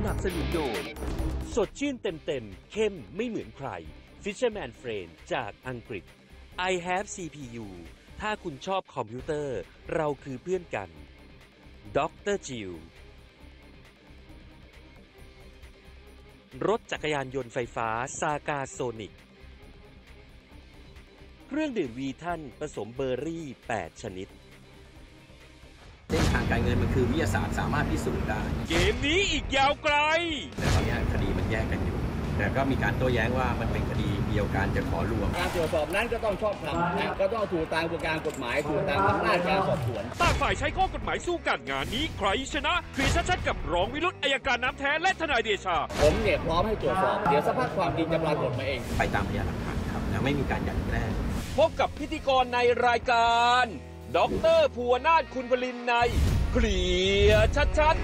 สนับสนุนโดยสดชื่นเต็มเต็มเข้มไม่เหมือนใคร Fisherman f r i e n d จากอังกฤษ I have CPU ถ้าคุณชอบคอมพิวเตอร์เราคือเพื่อนกันด็อกเตอร์จิวรถจักรยานยนต์ไฟฟ้าซากาโซนิกเครื่องดื่มวีท่านผสมเบอร์รี่ 8 ชนิดเส้นทางการเงินมันคือวิทยาศาสตร์สามารถพิสูจน์ได้ เกมนี้อีกยาวไกล แต่ตอนนี้คดีมันแยกกันอยู่ แต่ก็มีการโต้แย้งว่ามันเป็นคดีเดียวกันจะขอรวม การตรวจสอบนั้นก็ต้องชอบธรรมนะ ก็ต้องถูกตามกระบวนการกฎหมายถูกตามอำนาจการสอบสวนต่างฝ่ายใช้ข้อกฎหมายสู้กันงานนี้ ใครชนะคืีชัดดกับรองวิรุธอายการน้ำแท้และทนายเดชา ผมเนี่ยพร้อมให้ตรวจสอบเดี๋ยวสภาพความจริงจะปรากฏมาเอง ไปตามพยานหลักฐานครับนะไม่มีการยัดนแกล้งพบกับพิธีกรในรายการด็อกเตอร์ภูวนาถคุณพลินในเคลียชัดชัด ส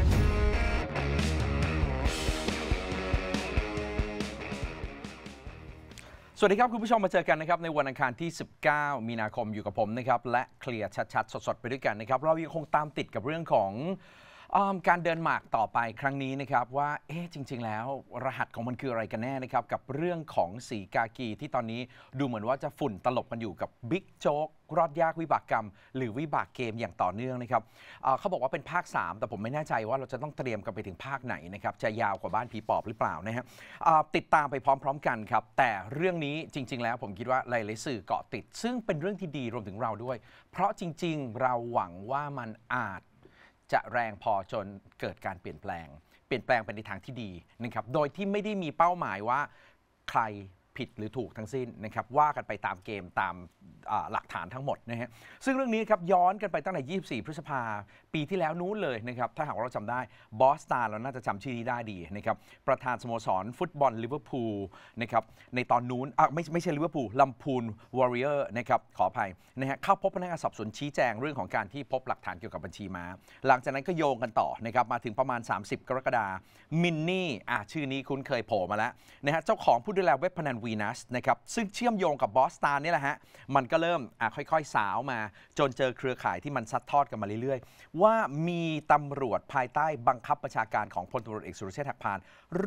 วัสดีครับ คุณผู้ชมมาเจอกันนะครับ ในวันอังคารที่ 19 มีนาคมอยู่กับผมนะครับ และเคลียร์ชัดๆสดๆ ไปด้วยกันนะครับ เรายังคงตามติดกับเรื่องของออมการเดินหมากต่อไปครั้งนี้นะครับว่าเอ๊ะจริง ๆ แล้วรหัสของมันคืออะไรกันแน่นะครับกับเรื่องของสีกากี ที่ตอนนี้ดูเหมือนว่าจะฝุ่นตลบกันอยู่กับบิ๊กโจ๊กรอดยากวิบากกรรมหรือวิบากเกมอย่างต่อเนื่องนะครับเเขาบอกว่าเป็นภาค 3 แต่ผมไม่แน่ใจว่าเราจะต้องเตรียมกันไปถึงภาคไหนนะครับจะยาวกว่าบ้านผีปอบหรือเปล่านะฮะติดตามไปพร้อมๆ กันครับแต่เรื่องนี้จริงๆ แล้วผมคิดว่าหลายๆสื่อเกาะติดซึ่งเป็นเรื่องที่ดีรวมถึงเราด้วย เพราะจริงๆ เราหวังว่ามันอาจจะแรงพอจนเกิดการเปลี่ยนแปลงเปลี่ยนแปลงไปในทางที่ดีนะครับ โดยที่ไม่ได้มีเป้าหมายว่าใครผิดหรือถูกทั้งสิ้นนะครับว่ากันไปตามเกมตามหลักฐานทั้งหมดนะฮะซึ่งเรื่องนี้ครับย้อนกันไปตั้งแต่ 24 พฤษภา ปีที่แล้วนู้นเลยนะครับถ้าหากเราจำได้บอสตาเราน่าจะจำชื่อนี้ได้ดีนะครับประธานสโมสร ฟุตบอล ลิเวอร์พูลนะครับในตอนนู้นอ่ะไม่ไม่ใช่ลิเวอร์พูลลำพูนวอริเออร์นะครับขออภัยนะฮะเข้าพบพนักงานสอบสวนชี้แจงเรื่องของการที่พบหลักฐานเกี่ยวกับบัญชีม้าหลังจากนั้นก็โยงกันต่อนะครับมาถึงประมาณ 30 กรกฎาคมินนี่อ่ะชื่อนี้คุ้นเคยโผล่มาแล้วนะฮะเจ้าของผู้ดูแลเว็บพนันวีีนัสนะครับซึ่งเชื่อมโยงกับบอสตานนี่แหละฮะมันก็เริ่มค่อยๆสาวมา จนเจอเครือข่ายที่มันซัดทอดกันมาเรื่อยๆ ว่ามีตำรวจภายใต้บังคับประชาการของพลตำรวจเอกสุรเชษฐ์หักพาน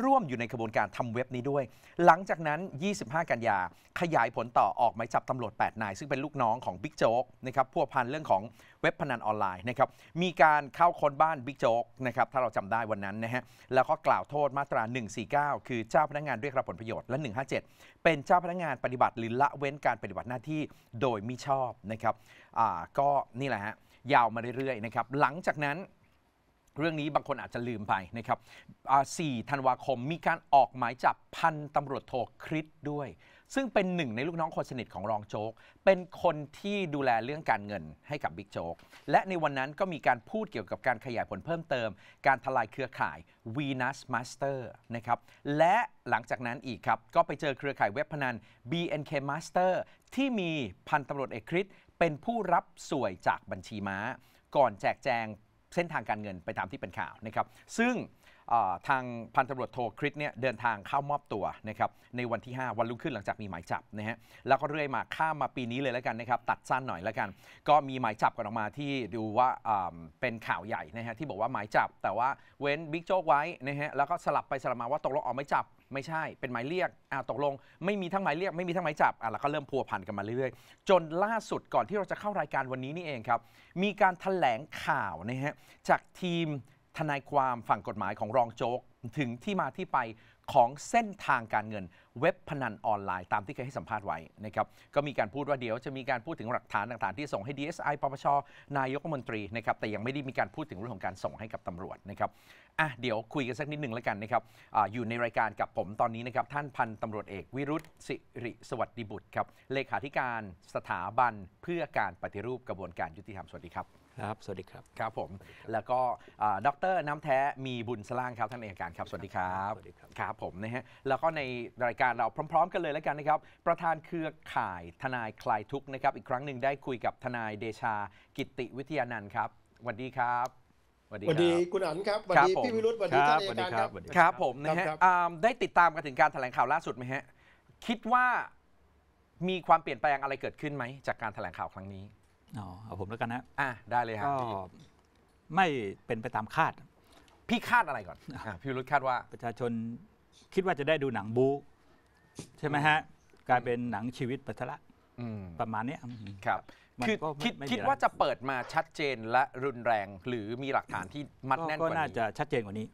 ร่วมอยู่ในกระบวนการทำเว็บนี้ด้วย หลังจากนั้น 25 กันยาขยายผลต่อออกหมายจับตำรวจ 8 นาย ซึ่งเป็นลูกน้องของบิ๊กโจ๊กนะครับพัวพันเรื่องของเว็บพนันออนไลน์นะครับ มีการเข้าค้นบ้านบิ๊กโจ๊กนะครับ ถ้าเราจำได้วันนั้นนะฮะ แล้วก็กล่าวโทษมาตรา 149 คือเจ้าพนักงานเรียกรับผลประโยชน์ และ 157 เป็นเจ้าพนักงานปฏิบัติหรือละเว้นการปฏิบัติหน้าที่โดยมิชอบนะครับ อ่า ก็นี่แหละฮะยาวมาเรื่อยๆนะครับ หลังจากนั้นเรื่องนี้บางคนอาจจะลืมไปนะครับ4ธันวาคมมีการออกหมายจับพันตำรวจโทคริสด้วยซึ่งเป็นหนึ่งในลูกน้องคนสนิทของรองโจ๊ก เป็นคนที่ดูแลเรื่องการเงินให้กับบิ๊กโจ๊ก และในวันนั้นก็มีการพูดเกี่ยวกับการขยายผลเพิ่มเติมการทลายเครือข่าย Venus Master นะครับ และหลังจากนั้นอีกครับก็ไปเจอเครือข่ายเว็บพนัน BNK Master ที่มีพันตำรวจเอกคริสเป็นผู้รับสวยจากบัญชีม้า ก่อนแจกแจงเส้นทางการเงินไปตามที่เป็นข่าวนะครับซึ่งทางพันตำรวจโทคริสเนี่ยเดินทางเข้ามอบตัวนะครับในวันที่ 5 วันรุ่งขึ้นหลังจากมีหมายจับนะฮะแล้วก็เรื่อยมาข้ามมาปีนี้เลยแล้วกันนะครับตัดสั้นหน่อยแล้วกัน ก็มีหมายจับกันออกมาที่ดูว่าเป็นข่าวใหญ่นะฮะที่บอกว่าหมายจับ แต่ว่าเว้นบิ๊กโจ๊กไว้นะฮะแล้วก็สลับไปสลับมาว่าตกลงออกไม่จับไม่ใช่ เป็นหมายเรียกตกลงไม่มีทั้งหมายเรียก ไม่มีทั้งหมายจับอ่าแล้วก็เริ่มพัวพันกันมาเรื่อยๆจนล่าสุดก่อนที่เราจะเข้ารายการวันนี้นี่เองครับมีการถแถลงข่าวนะฮะจากทีมทนายความฝั่งกฎหมายของรองโจ๊ก ถึงที่มาที่ไปของเส้นทางการเงินเว็บพนันออนไลน์ตามที่เคยให้สัมภาษณ์ไว้นะครับก็มีการพูดว่าเดี๋ยวจะมีการพูดถึงหลักฐานต่างๆที่ส่งให้ DSI ปปชนายกรัฐมนตรีนะครับแต่ยังไม่ได้มีการพูดถึงเรื่องของการส่งให้กับตำรวจนะครับอ่ะเดี๋ยวคุยกันสักนิดหนึ่งแล้วกันนะครับออยู่ในรายการกับผมตอนนี้นะครับท่านพันตำรวจเอกวิรุธสิริสวัสดิบุตรครับเลขาธิการสถาบันเพื่อการปฏิรูปกระบวนการยุติธรรมสวัสดีครับครับสวัสดีครับครับผมแล้วก็ดร น้ำแท้มีบุญสล่างครับท่านเอกการครับสวัสดีครับสวัสดีครับครับผมนะฮะแล้วก็ในรายการเราพร้อม ๆ กันเลยแล้วกันนะครับประธานเครือข่ายทนายคลายทุกนะครับอีกครั้งหนึ่งได้คุยกับทนายเดชากิติวิทยานันท์ครับสวัสดีครับสวัสดีคุณอันครับสวัสดีพี่วิรุธสวัสดีท่านเอกการครับครับผมนะฮะได้ติดตามกันถึงการแถลงข่าวล่าสุดไหมฮะคิดว่ามีความเปลี่ยนแปลงอะไรเกิดขึ้นไหมจากการแถลงข่าวครั้งนี้อ๋อเอาผมแล้วกันนะอ่ะได้เลยครก็ไม่เป็นไปตามคาด พี่คาดอะไรก่อนอพี่รุดคาดว่าประชาชน คิดว่าจะได้ดูหนังบูใช่ไหมฮะกลายเป็นหนังชีวิตปัทละอัมประมาณนี้ครับคือคิดคิดว่าจะเปิดมาชัดเจนและรุนแรง หรือมีหลักฐานที่มัดแน่นกว่านี้ก็น่าจะชัดเจนกว่านี้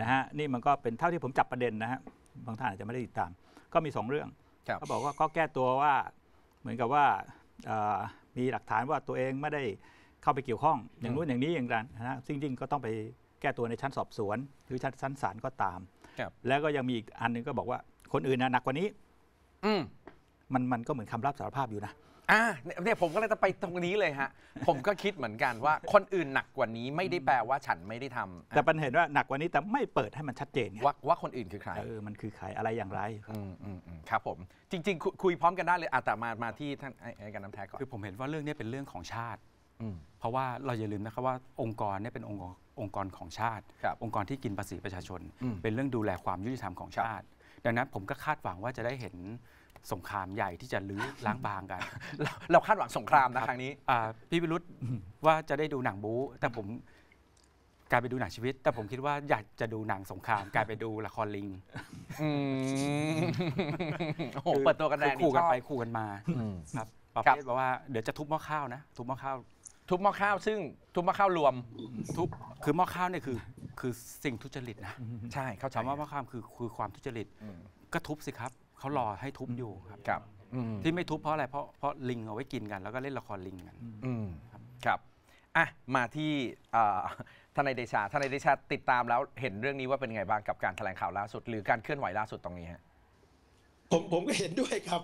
นะฮะนี่มันก็เป็นเท่าที่ผมจับประเด็นนะฮะบางท่านอาจจะไม่ได้ติดตาม ก็มีสองเรื่องเขาบอกว่าก็แก้ตัวว่าเหมือนกับว่ามีหลักฐานว่าตัวเองไม่ได้เข้าไปเกี่ยวข้อง อย่างนู้นอย่างนี้อย่างนั้นนะซึ่งริงก็ต้องไปแก้ตัวในชั้นสอบสวน หรือชั้นชั้นศาลก็ตามแล้วก็ยังมีอีกอันนึงก็บอกว่าคนอื่นนะหนักกว่านี้ อืมันมันก็เหมือนคำรับสารภาพอยู่นะอ่าเนี่ยผมก็เลยจะไปตรงนี้เลยฮะ ผมก็คิดเหมือนกันว่าคนอื่นหนักกว่านี้ไม่ได้แปลว่าฉันไม่ได้ทำแต่ปัญหาว่าหนักกว่านี้แต่ไม่เปิดให้มันชัดเจนว่าว่าคนอื่นคือใครเออมันคือใครอะไรอย่างไรอืมอืมอืมครับผมจริง ๆ คุยพร้อมกันได้เลยอาแต่มามาที่ท่านไอ้ไอ้การน้ำแท้ก่อนคือผมเห็นว่าเรื่องนี้เป็นเรื่องของชาติอืมเพราะว่าเราอย่าลืมนะครับว่า องค์กรเนี่ยเป็นองค์กรองค์กรของชาติครับ องค์กรที่กินภาษีประชาชน เป็นเรื่องดูแลความยุติธรรมของชาติดังนั้นผมก็คาดหวังว่าจะได้เห็นสงครามใหญ่ที่จะลื้อล้างบางกัน เราคาดหวังสงครามนะครั้งนี้พี่วิรุธว่าจะได้ดูหนังบู๊ แต่ผมกลายไปดูหนังชีวิต แต่ผมคิดว่าอยากจะดูหนังสงคราม กลายไปดูละครลิงโอ้โหเปิดตัวกันแรงคขู่กันไปขู่กันมาครับประเภทบอกว่าเดี๋ยวจะทุบหม้อข้าวนะ ทุบหม้อข้าวทุบหม้อข้าวซึ่ง ทุบหม้อข้าวรวมทุบคือหม้อข้าวเนี่ยคือ คือสิ่งทุจริตนะ ใช่เขาถามว่าหม้อข้าว คือคือความทุจริตก็ทุบสิครับเขารอให้ทุบอยู่ครับครับที่ไม่ทุบเพราะอะไรเพราะเพราะลิงเอาไว้กินกัน แล้วก็เล่นละครลิงกันครับอ่ะมาที่ทนายเดชา ทนายเดชาติดตามแล้วเห็นเรื่องนี้ว่าเป็นไงบ้างกับการแถลงข่าวล่าสุดหรือการเคลื่อนไหวล่าสุดตรงนี้ฮะผมผมก็เห็นด้วยครับ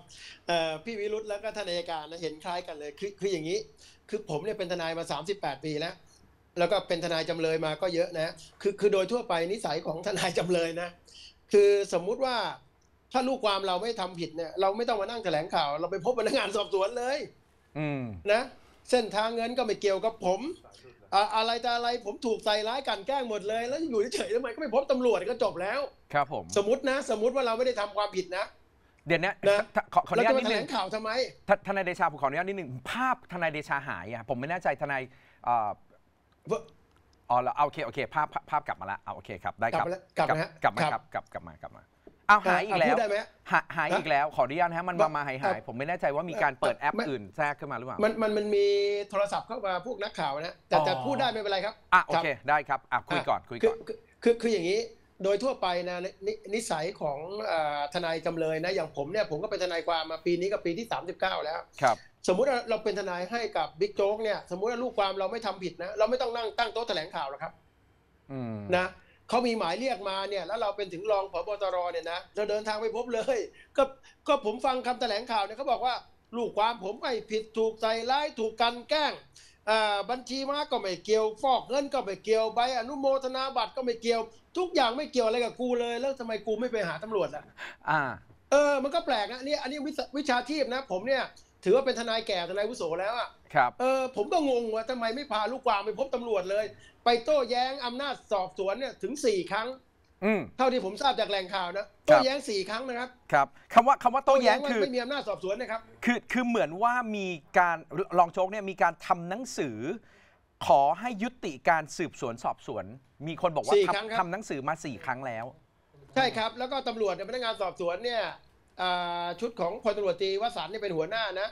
พี่วิรุธแล้วก็ทนายการเห็นคล้ายกันเลยคือคืออย่างนี้ คือผมเนี่ยเป็นทนายมา 38 ปีแล้วแล้วก็เป็นทนายจำเลยมาก็เยอะนะคือคือโดยทั่วไปนิสัยของทนายจำเลยนะ คือสมมุติว่าถ้าลูกความเราไม่ทำผิดเนี่ยเราไม่ต้องมานั่งแถลงข่าวเราไปพบพนักงานสอบสวนเลย อืนะ เส้นทางเงินก็ไม่เกี่ยวกับผม อะไรแต่อะไรผมถูกใส่ร้ายกันแกล้งหมดเลยแล้วอยู่เฉยๆทำไมก็ไม่พบตำรวจก็จบแล้วครับ ผมสมมตินะ สมมติว่าเราไม่ได้ทำความผิดนะ เดี๋ยวนี้นะขออนุญาตนิดนึงข่าวทำไมทนายเดชาผมขออนุญาตนิดนึงภาพทนายเดชาหายอ่ะผมไม่แน่ใจทนายอ๋อแล้วโอเคโอเคภาพภาพกลับมาแล้วเอาโอเคครับ ได้ครับกลับมากลับมาครับกลับกลับมากลับมาเอาหายอีกแล้วหาหายอีกแล้วขออนุญาตฮะมันมามาหายหายผมไม่แน่ใจว่ามีการเปิดแอปอื่นแทรกขึ้นมาหรือเปล่ามันมันมันมีโทรศัพท์เข้ามาพวกนักข่าวนะแต่จะพูดได้ไม่เป็นไรครับ อ่ะโอเคได้ครับอ่ะคุยก่อนคุยก่อนคือคืออย่างนี้โดยทั่วไปนะนิสัยของทนายจำเลยนะอย่างผมเนี่ยผมก็เป็นทนายความมาปีนี้ก็ปีที่ 39 แล้วครับ สมมุติเราเป็นทนายให้กับบิ๊กโจ๊กเนี่ย สมมุติว่าลูกความเราไม่ทำผิดนะ เราไม่ต้องนั่งตั้งโต๊ะแถลงข่าวหรอกครับนะเขามีหมายเรียกมาเนี่ยแล้วเราเป็นถึงรองผบตรเนี่ยนะเราเดินทางไปพบเลยก็ก็ผมฟังคำแถลงข่าวเนี่ยเขาบอกว่าลูกความผมไม่ผิดถูกใส่ร้ายถูกกันแกล้งบัญชีม้าก็ไม่เกี่ยว ฟอกเงินก็ไม่เกี่ยวใบอนุโมทนาบัตรก็ไม่เกี่ยว ทุกอย่างไม่เกี่ยวอะไรกับกูเลย แล้วทำไมกูไม่ไปหาตำรวจล่ะอ่าเออมันก็แปลกนะนี่อันนี้วิชาชีพนะผมเนี่ยถือว่าเป็นทนายแก่ทนายวุโสแล้วอ่ะครับเออผมก็งงว่าทำไมไม่พาลูกความไปพบตำรวจเลยไปโต้แย้งอำนาจสอบสวนเนี่ยถึงสี่ครั้งเท่าที่ผมทราบจากแหล่งข่าวนะโต้แย้งสี่ครั้งนะครับครับคำว่าคำว่าโต้แย้งคือไม่มีอำนาจสอบสวนนะครับคือคือเหมือนว่ามีการรองโชกเนี่ยมีการทำหนังสือ ขอให้ยุติการสืบสวนสอบสวน มีคนบอกว่าทำทำหนังสือมาสี่ครั้งแล้วใช่ครับแล้วก็ตำรวจนพนักงานสอบสวนเนี่ยชุดของพลตำรวจตีวสันนี่เป็นหัวหน้านะ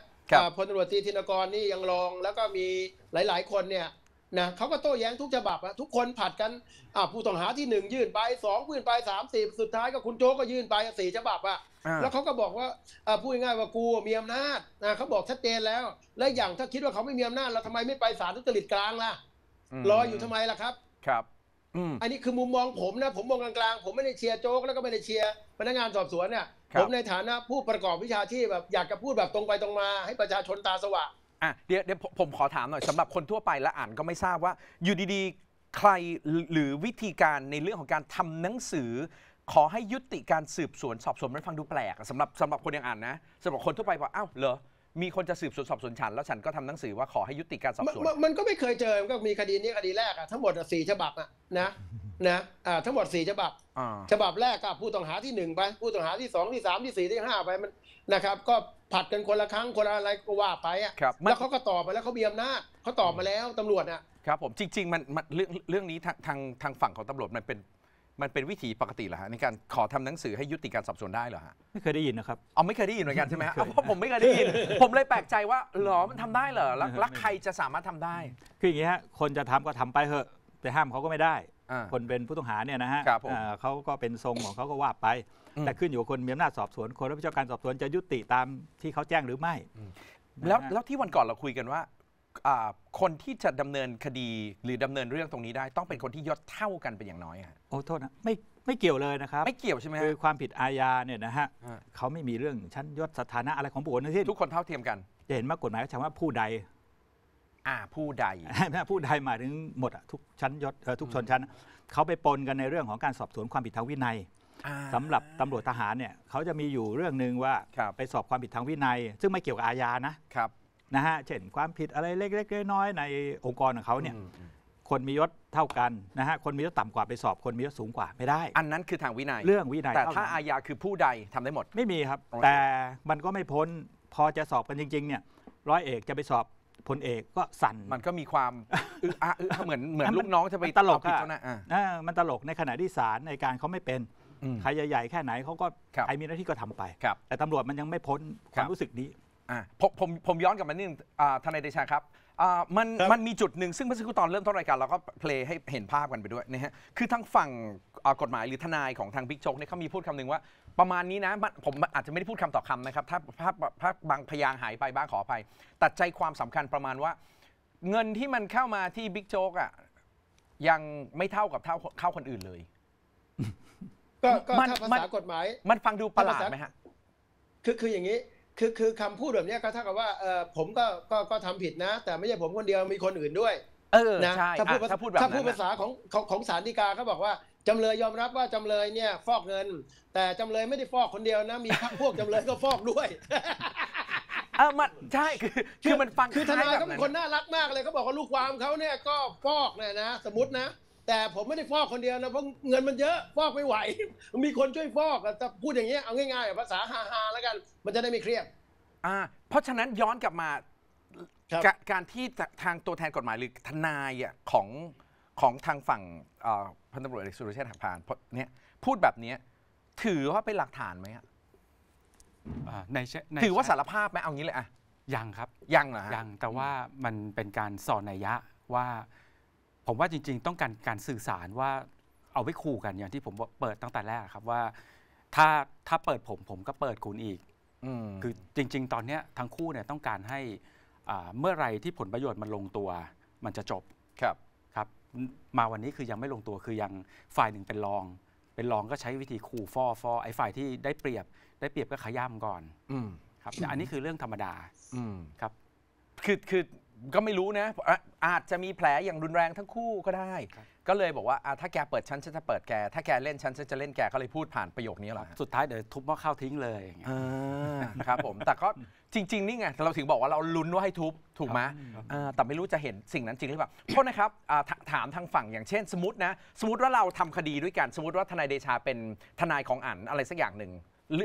พลตำรวจตีธินกรนี่ยังรอง แล้วก็มีหลาย ๆ คนเนี่ยนะเขาก็ โต้ แย้ง ทุกฉบับทุกคนผัดกัน ผู้ ต้อง หาที่หนึ่ง ยื่น ไปสองยื่นไปสามสี่สุดท้าย ก็ คุณโจก็ ยื่น ไปสี่ฉบับอะ แล้วเขาก็บอกว่าพูดง่ายว่า กูมีอำนาจ นะเขาบอก ชัดเจน แล้ว และอย่างถ้าคิดว่าเขาไม่มีอำนาจเราทำไมไม่ไป ศาลทุจริตกลางล่ะ รอ อยู่ทำไม ล่ะครับ ครับ อันนี้คือ มุมมองผม นะ ผม มอง กลางๆผม ไม่ได้เชียร์โจ๊ก แล้วก็ ไม่ได้เชียร์พนักงาน สอบสวน เนี่ย ผม ใน ฐานะ ผู้ประกอบวิชาชีพแบบอยากจะพูดแบบตรงไปตรงมาให้ประชาชนตาสว่างอ่ะเดี๋ยวผมขอถามหน่อยสำหรับคนทั่วไปและอ่านก็ไม่ทราบว่า อยู่ดีๆ ใครหรือวิธีการในเรื่องของการทำหนังสือ ขอให้ยุติการสืบสวนสอบสวนมันฟังดูแปลกสำหรับสำหรับคนยังอ่านนะสำหรับคนทั่วไปบอกอ้าวเหรอมีคนจะสืบสวนสอบสวนฉันแล้วฉันก็ทำหนังสือว่าขอให้ยุติการสอบสวนมันมันก็ไม่เคยเจอมันก็มีคดีนี้คดีแรกอะทั้งหมดสี่ฉบับอะนะนะอ่าทั้งหมดสี่ฉบับฉบับแรกก็ผู้ต้องหาที่หนึ่งไป ผู้ต้องหาที่สองที่สามที่สี่ที่ห้าไปมันนะครับก็ผัดกันคนละครั้งคนละอะไรก็ว่าไปอ่ะแล้วเขาก็ตอบมาแล้วเขาเบียมหน้าเขาตอบมาแล้วตำรวจอ่ะครับ ผมจริงๆมันมันเรื่องเรื่องนี้ทางทางทางฝั่งของตำรวจมันเป็นมันเป็นวิธีปกติเหรอฮะในการขอทำหนังสือให้ยุติการสอบสวนได้เหรอฮะไม่เคยได้ยินนะครับเอาไม่เคยได้ยินเหมือนกันใช่ไหมฮะเอาเพราะผมไม่เคยได้ยิน ผมเลยแปลกใจว่าหรอมันทำได้เหรอแล้วใครจะสามารถทำได้ คืออย่างนี้ฮะคนจะทำก็ทำไปเถอะแต่ห้ามเขาก็ไม่ได้ คนเป็นผู้ต้องหาเนี่ยนะฮะเขาก็เป็นทรงของเขาก็ว่าไปแต่ขึ้นอยู่กับคนมีอำนาจสอบสวน คนรับผิดชอบการสอบสวนจะยุติตามที่เขาแจ้งหรือไม่ แล้วแล้วที่วันก่อนเราคุยกันว่าคนที่จะดำเนินคดีหรือดำเนินเรื่องตรงนี้ได้ต้องเป็นคนที่ยศเท่ากันเป็นอย่างน้อยฮะโอ้โทษนะไม่ไม่เกี่ยวเลยนะครับ ไม่เกี่ยวใช่ไหมคือความผิดอาญาเนี่ยนะฮะเขาไม่มีเรื่องชั้นยศสถานะอะไรของบุคคลทั้งสิ้นทุกคนเท่าเทียมกันจะเห็นมากฎหมายใช้ว่าผู้ใด อ่าผู้ใดผู้ใดหมายถึงหมดทุกชั้นยศทุกชนชั้น เขาไปปนกันในเรื่องของการสอบสวนความผิดทางวินัยสำหรับตำรวจทหารเนี่ย เขาจะมีอยู่เรื่องหนึ่งว่าไปสอบความผิดทางวินัย ซึ่งไม่เกี่ยวกับอาญานะครับนะฮะเช่นความผิดอะไรเล็กๆน้อยๆในองค์กรของเขาเนี่ยคนมียศเท่ากันนะฮะคนมียศต่ำกว่าไปสอบคนมียศสูงกว่าไม่ได้ อันนั้นคือทางวินัยเรื่องวินัยแต่ถ้าอาญาคือผู้ใดทำได้หมดไม่มีครับ แต่มันก็ไม่พ้นพอจะสอบกันจริง ๆเนี่ยร้อยเอกจะไปสอบพลเอกก็สั่นมันก็มีความออเหมือนเหมือนลูกน้องจะไปตลกผิดเจ้านะมันตลกในขณะที่ศาลในการเขาไม่เป็น ใครใหญ่ๆแค่ไหนเขาก็ ใครมีหน้าที่ก็ทำไป แต่ตำรวจมันยังไม่พ้นความรู้สึกนี้ผมผมย้อนกลับมานิดนึง่ทนายเดชาครับมันมันมีจุดหนึ่งซึ่งเมื่อสักครู่ตอนเริ่มต้นรายการเราก็เพลย์ให้เห็นภาพกันไปด้วยนะฮะคือทั้งฝั่งกฎหมายหรือทนายของทางบิ๊กโจ๊กเนี่ยเขามีพูดคำหนึ่งว่าประมาณนี้นะ ผมอาจจะไม่ได้พูดคำต่อคำนะครับ ถ้าภาพภาพบางพยางหายไปบ้างขออภัยแต่ใจความสำคัญประมาณว่า เงินที่มันเข้ามาที่บิ๊กโจ๊กอ่ะยังไม่เท่ากับเท่าเข้าคนอื่นเลย ก็ถ้าภาษากฎหมาย มันฟังดูประหลาดไหมฮะคือคืออย่างนี้คือคือคำพูดแบบนี้ก็เท่ากับว่าเออผมก็ก็ก็ทำผิดนะ แต่ไม่ใช่ผมคนเดียวมีคนอื่นด้วย เออนะใช่ถ้าพูดถ้าพูดแบบถ้าพูดภาษาของของของศาลฎีกาเขาบอกว่าจำเลยยอมรับว่าจำเลยเนี่ย ฟอกเงิน แต่จำเลยไม่ได้ฟอกคนเดียวนะ มีพรรคพวกจำเลยก็ฟอกด้วยเออมันใช่คือคือมันฟังคือทนายขาเป็นคนน่ารักมากเลยเขาบอกว่าลูกความเขาเนี่ยก็ฟอกเนี่ยนะสมมตินะแต่ผมไม่ได้ฟอกคนเดียวนะเพราะเงินมันเยอะ ฟอกไม่ไหว มีคนช่วยฟอกแต่พูดอย่างเงี้ยเอาง่ายๆ ภาษาฮาๆ แล้วกันมันจะได้ไม่เครียดอ่าเพราะฉะนั้นย้อนกลับมาการที่ทางตัวแทนกฎหมายหรือทนายของของทางฝั่งพันตำรวจเอกสุรเชษฐ์หักพานเนี่ยพูดแบบนี้ถือว่าเป็นหลักฐานไหมครับถือว่าสารภาพไหมเอางี้เลยอะยังครับยังเหรอยังแต่ว่ามันเป็นการสอนนัยยะว่าผมว่าจริงๆ ต้องการการสื่อสารว่าเอาไว้คู่กันอย่างที่ผมเปิดตั้งแต่แรกครับว่าถ้าถ้าเปิดผมผมก็เปิดคุณอีกคือจริงๆ ตอนเนี้ยทั้งคู่เนี่ยต้องการให้เมื่อไรที่ผลประโยชน์มันลงตัว มันจะจบ ครับครับ มาวันนี้คือยังไม่ลงตัวคือยังฝ่ายหนึ่งเป็นรอง เป็นรองก็ใช้วิธีขู่ฟอฟอไอ้ฝ่ายที่ได้เปรียบ ได้เปรียบก็ขย้ำก่อนครับอันนี้คือเรื่องธรรมดาครับ คือคือก็ไม่รู้นะ อาจจะมีแผล อย่างรุนแรงทั้งคู่ก็ได้ ก็เลยบอกว่าถ้าแกเปิดฉันฉันจะเปิดแก ถ้าแกเล่นฉันฉันจะเล่นแกเขาเลยพูดผ่านประโยคนี้หรอ สุดท้ายเดี๋ยวทุบหม้อข้าวทิ้งเลยนะครับผม แต่ก็จริงๆนี่ไงเราถึงบอกว่าเราลุ้นว่าให้ทุบถูกไหมแต่ไม่รู้จะเห็นสิ่งนั้นจริงหรือเปล่า เพราะนะครับถามทางฝั่งอย่างเช่น สมมตินะ สมมติว่าเราทำคดีด้วยกันสมมติว่าทนายเดชาเป็นทนายของอันอะไรสักอย่างหนึ่ง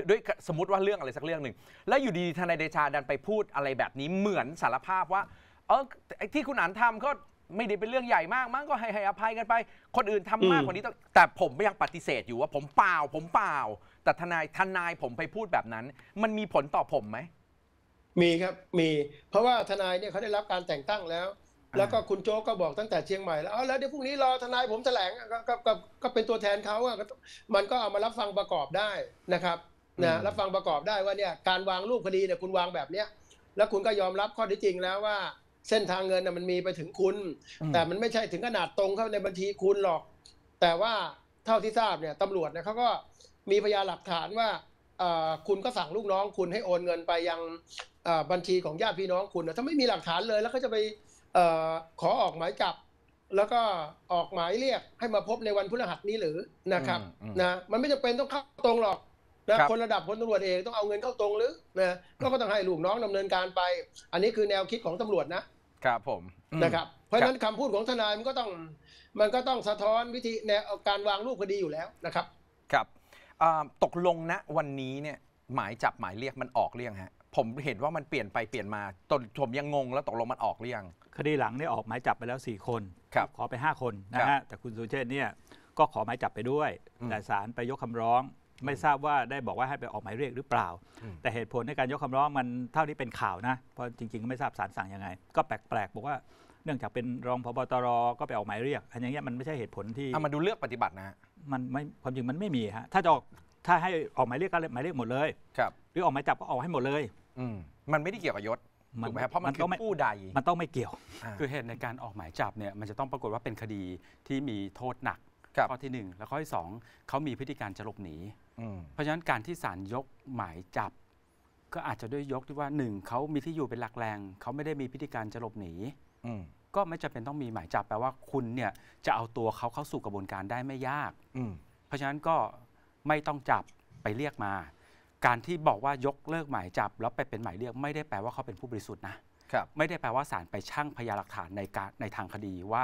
ด้วยสมมติว่าเรื่องอะไรสักเรื่องหนึ่ง แล้วอยู่ดีทนายเดชาดันไปพูดอะไรแบบนี้เหมือนสารภาพว่าเออที่คุณอันทำก็ไม่ได้เป็นเรื่องใหญ่มากมั้งก็ให้ให้อภัยกันไป คนอื่นทำมากกว่านี้ต้องแต่ผมยังปฏิเสธอยู่ว่าผมเปล่าผมเปล่า แต่ทนายทนายผมไปพูดแบบนั้น มันมีผลต่อผมไหม มีครับมีเพราะว่าทนายเนี่ยเขาได้รับการแต่งตั้งแล้ว แล้วก็คุณโจ๊กก็บอกตั้งแต่เชียงใหม่แล้วเอาแล้วเดี๋ยวพรุ่งนี้รอทนายผมแถลงก็ก็ก็เป็นตัวแทนเขาอ่ะมันก็เอามารับฟังประกอบได้นะครับนะรับฟังประกอบได้ว่าเนี่ยการวางรูปคดีเนี่ยคุณวางแบบเนี้ย แล้วคุณก็ยอมรับข้อที่จริงแล้วว่าเส้นทางเงินนะมันมีไปถึงคุณ แต่มันไม่ใช่ถึงขนาดตรงเข้าในบัญชีคุณหรอก แต่ว่าเท่าที่ทราบเนี่ยตำรวจเนี่ยเขาก็มีพยานหลักฐานว่าคุณก็สั่งลูกน้อง คุณให้โอนเงินไปยังบัญชีของญาติพี่น้องคุณถ้าไม่มีหลักฐานเลยแล้วเขาจะไปขอออกหมายจับ แล้วก็ออกหมายเรียก ให้มาพบในวันพฤหัสนี้หรือนะครับนะมันไม่จำเป็นต้องเข้าตรงหรอกนะคนระดับพลตำรวจเองต้องเอาเงินเข้าตรงหรือนะก็ต้องให้ลูกน้องดำเนินการไป อันนี้คือแนวคิดของตำรวจนะครับผมนะครับเพราะฉะนั้นคำพูดของทนายมันก็ต้องมันก็ต้องสะท้อนวิธีแนวการวางรูปคดีอยู่แล้วนะครับครับตกลงณวันนี้เนี่ยหมายจับหมายเรียกมันออกเรียงฮะผมเห็นว่ามันเปลี่ยนไปเปลี่ยนมาตนผมยังงง แล้วตกลงมันออกหรือยังคดีหลังเนี่ยออกหมายจับไปแล้ว 4 คนครับขอไป 5 คนนะฮะแต่คุณสุเชษเนี่ยก็ขอหมายจับไปด้วยแต่ศาลไปยกคำร้องไม่ทราบว่าได้บอกว่าให้ไปออกหมายเรียกหรือเปล่า แต่เหตุผลในการยกคำร้องมันเท่าที่เป็นข่าวนะเพราะจริงๆก็ไม่ทราบสารสั่งยังไง ก็แปลกๆบอกว่าเนื่องจากเป็นรองพบตรก็ไปออกหมายเรียกอันอย่างเงี้ยมันไม่ใช่เหตุผลที่เอามาดูเลือกปฏิบัตินะมันไม่ความจริงมันไม่มีฮะถ้าจะออกถ้าให้ออกหมายเรียกก็หมายเรียกหมดเลยครับ หรือออกหมายจับก็ออกให้หมดเลยอืมันไม่ได้เกี่ยวกับยศถูกไหมันเพราะมันคือผู้ใด มันต้องไม่เกี่ยว คือเหตุในการออกหมายจับเนี่ย มันจะต้องปรากฏว่าเป็นคดีที่มีโทษหนักข้อที่หนึ่งแล้วข้อที่สองเขามีพฤติการจะหลบหนีเพราะฉะนั้นการที่ศาลยกหมายจับ ก็อาจจะด้วยยกที่ว่าหนึ่งเขามีที่อยู่เป็นหลักแรงเขาไม่ได้มีพฤติการจะหลบหนีก็ไม่จำเป็นต้องมีหมายจับแปลว่าคุณเนี่ยจะเอาตัวเขาเข้าสู่กระบวนการได้ไม่ยากเพราะฉะนั้นก็ไม่ต้องจับไปเรียกมา การที่บอกว่ายกเลิกหมายจับ แล้วไปเป็นหมายเรียกไม่ได้แปลว่าเขาเป็นผู้บริสุทธิ์นะไม่ได้แปลว่าศาลไปชั่งพยานหลักฐานในการในทางคดีว่า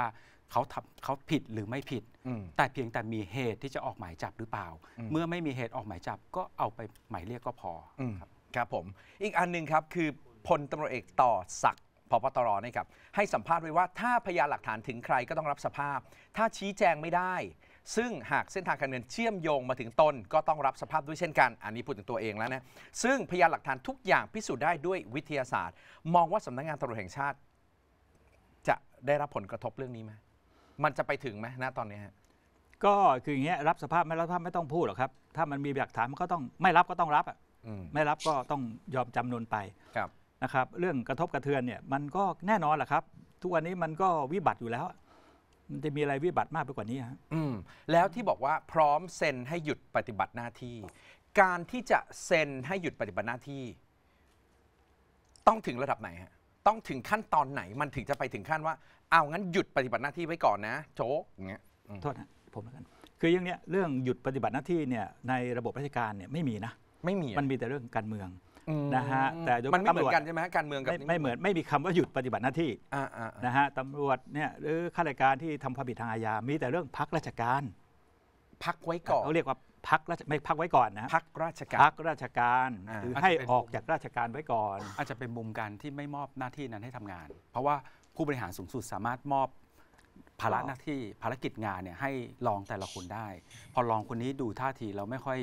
เขาทำเขาผิดหรือไม่ผิด แต่เพียงแต่มีเหตุที่จะออกหมายจับหรือเปล่า เมื่อไม่มีเหตุออกหมายจับ ก็เอาไปหมายเรียกก็พอ ครับครับผม อีกอันหนึ่งครับ คือพลตำรวจเอกต่อศักดิ์พบตรนี่ครับให้สัมภาษณ์ไว้ว่าถ้าพยานหลักฐานถึงใครก็ต้องรับสภาพ ถ้าชี้แจงไม่ได้ ซึ่งหากเส้นทางการเงินเชื่อมโยงมาถึงตนก็ต้องรับสภาพด้วยเช่นกัน อันนี้พูดถึงตัวเองแล้วนะซึ่งพยานหลักฐานทุกอย่างพิสูจน์ได้ด้วยวิทยาศาสตร์ มองว่าสำนักงงานตำรวจแห่งชาติ จะได้รับผลกระทบเรื่องนี้ไหมมันจะไปถึงไหมนะตอนนี้ฮะก็คืออย่างเงี้ย รับสภาพไม่รับสภาพไม่ต้องพูด หรอกครับ ถ้ามันมีหลักฐานมันก็ต้องไม่รับก็ต้องรับอ่ะไม่รับก็ต้องยอมจำนนไปครับนะครับ เรื่องกระทบกระเทือนเนี่ย มันก็แน่นอนแหละครับ ทุกวันนี้มันก็วิบัติอยู่แล้ว มันจะมีอะไรวิบัติมากไปกว่านี้ฮะอืม แล้วที่บอกว่าพร้อมเซ็นให้หยุดปฏิบัติหน้าที่ การที่จะเซ็นให้หยุดปฏิบัติหน้าที่ ต้องถึงระดับไหนฮะต้องถึงขั้นตอนไหน มันถึงจะไปถึงขั้นว่าเอางั้นหยุดปฏิบัติหน้าที่ไว้ก่อนนะ โจกอย่างเงี้ยโทษนะผมแล้วกันคืออย่างเนี้ยเรื่องหยุดปฏิบัติหน้าที่เนี่ยในระบบราชการเนี่ยไม่มีนะไม่มีมันมีแต่เรื่องการเมืองอนะฮะแต่มันไม่เหมือนกันใช่ไหมฮะการเมืองกับไม่ไม่เหมือนไม่มีคำว่าหยุดปฏิบัติหน้าที่อ่าอ่นะฮะตำรวจเนี่ยหรือข้าราชการที่ทำความผิดทางอาญา มีแต่เรื่องพักราชการ พักไว้ก่อนเขาเรียกว่าพักราชไม่พักไว้ก่อนนะพักราชการ พักราชการหรือให้อออกจากราชการไว้ก่อน อาจจะเป็นมุมการที่ไม่มอบหน้าที่นั้นให้ทำงาน เพราะว่าผู้บริหารสูงสุดสามารถมอบภาระหน้าที่ภารกิจงานเนี่ยให้ลองแต่ละคนได้ พอลองคนนี้ดูท่าทีเราไม่ค่อย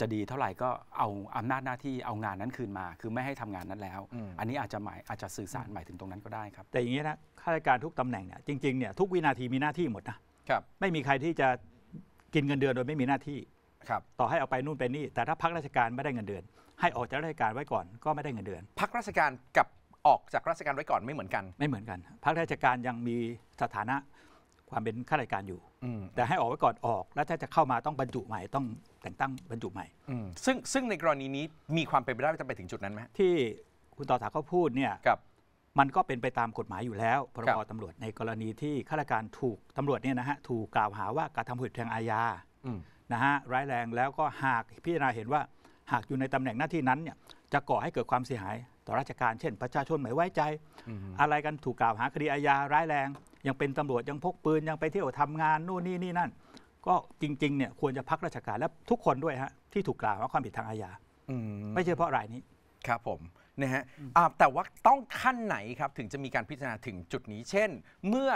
จะดีเท่าไหร่ก็เอาอำนาจหน้าที่เอางานนั้นคืนมา คือไม่ให้ทำงานนั้นแล้ว อันนี้อาจจะหมายอาจจะสื่อสารหมายถึงตรงนั้นก็ได้ครับแต่อย่างนี้นะข้าราชการทุกตำแหน่งเนี่ยจริงๆเนี่ยทุกวินาทีมีหน้าที่หมดนะครับไม่มีใครที่จะกินเงินเดือนโดยไม่มีหน้าที่ครับต่อให้เอาไปนู่นไปนี่แต่ถ้าพักราชการไม่ได้เงินเดือนให้ออกจากราชการไว้ก่อน ก็ไม่ได้เงินเดือนพักราชการกับออกจากราชการไว้ก่อนไม่เหมือนกันไม่เหมือนกันพักราชการยังมีสถานะความเป็นข้าราชการอยู่ แต่ให้ออกไว้ก่อนออก แล้วถ้าจะเข้ามาต้องบรรจุใหม่ต้องแต่งตั้งบรรจุใหม่ซึ่งซึ่งในกรณีนี้มีความเป็นไปได้ว่าจะไปถึงจุดนั้นไหมที่คุณต่อถาเขาพูดเนี่ยมันก็เป็นไปตามกฎหมายอยู่แล้ว พรบตำรวจในกรณีที่ข้าราชการถูกตำรวจเนี่ยนะฮะถูกกล่าวหาว่ากระทำผิดทางอาญานะฮะร้ายแรงแล้วก็หากพิจารณาเห็นว่าหากอยู่ในตำแหน่งหน้าที่นั้นเนี่ยจะก่อให้เกิดความเสียหายต่อราชการเช่น ประชาชนไม่ไว้ใจ อะไรกันถูกกล่าวหาคดีอาญาร้ายแรง ยังเป็นตำรวจยังพกปืนยังไปเที่ยวทำงานนู่นนี่นี่นั่น ก็จริงๆเนี่ยควรจะพักราชการ และทุกคนด้วยฮะ ที่ถูกกล่าวว่าความผิดทางอาญาไม่ใช่เพราะรายนี้ครับผมนะฮะแต่ว่าต้องขั้นไหนครับ ถึงจะมีการพิจารณาถึงจุดนี้เช่น เมื่อ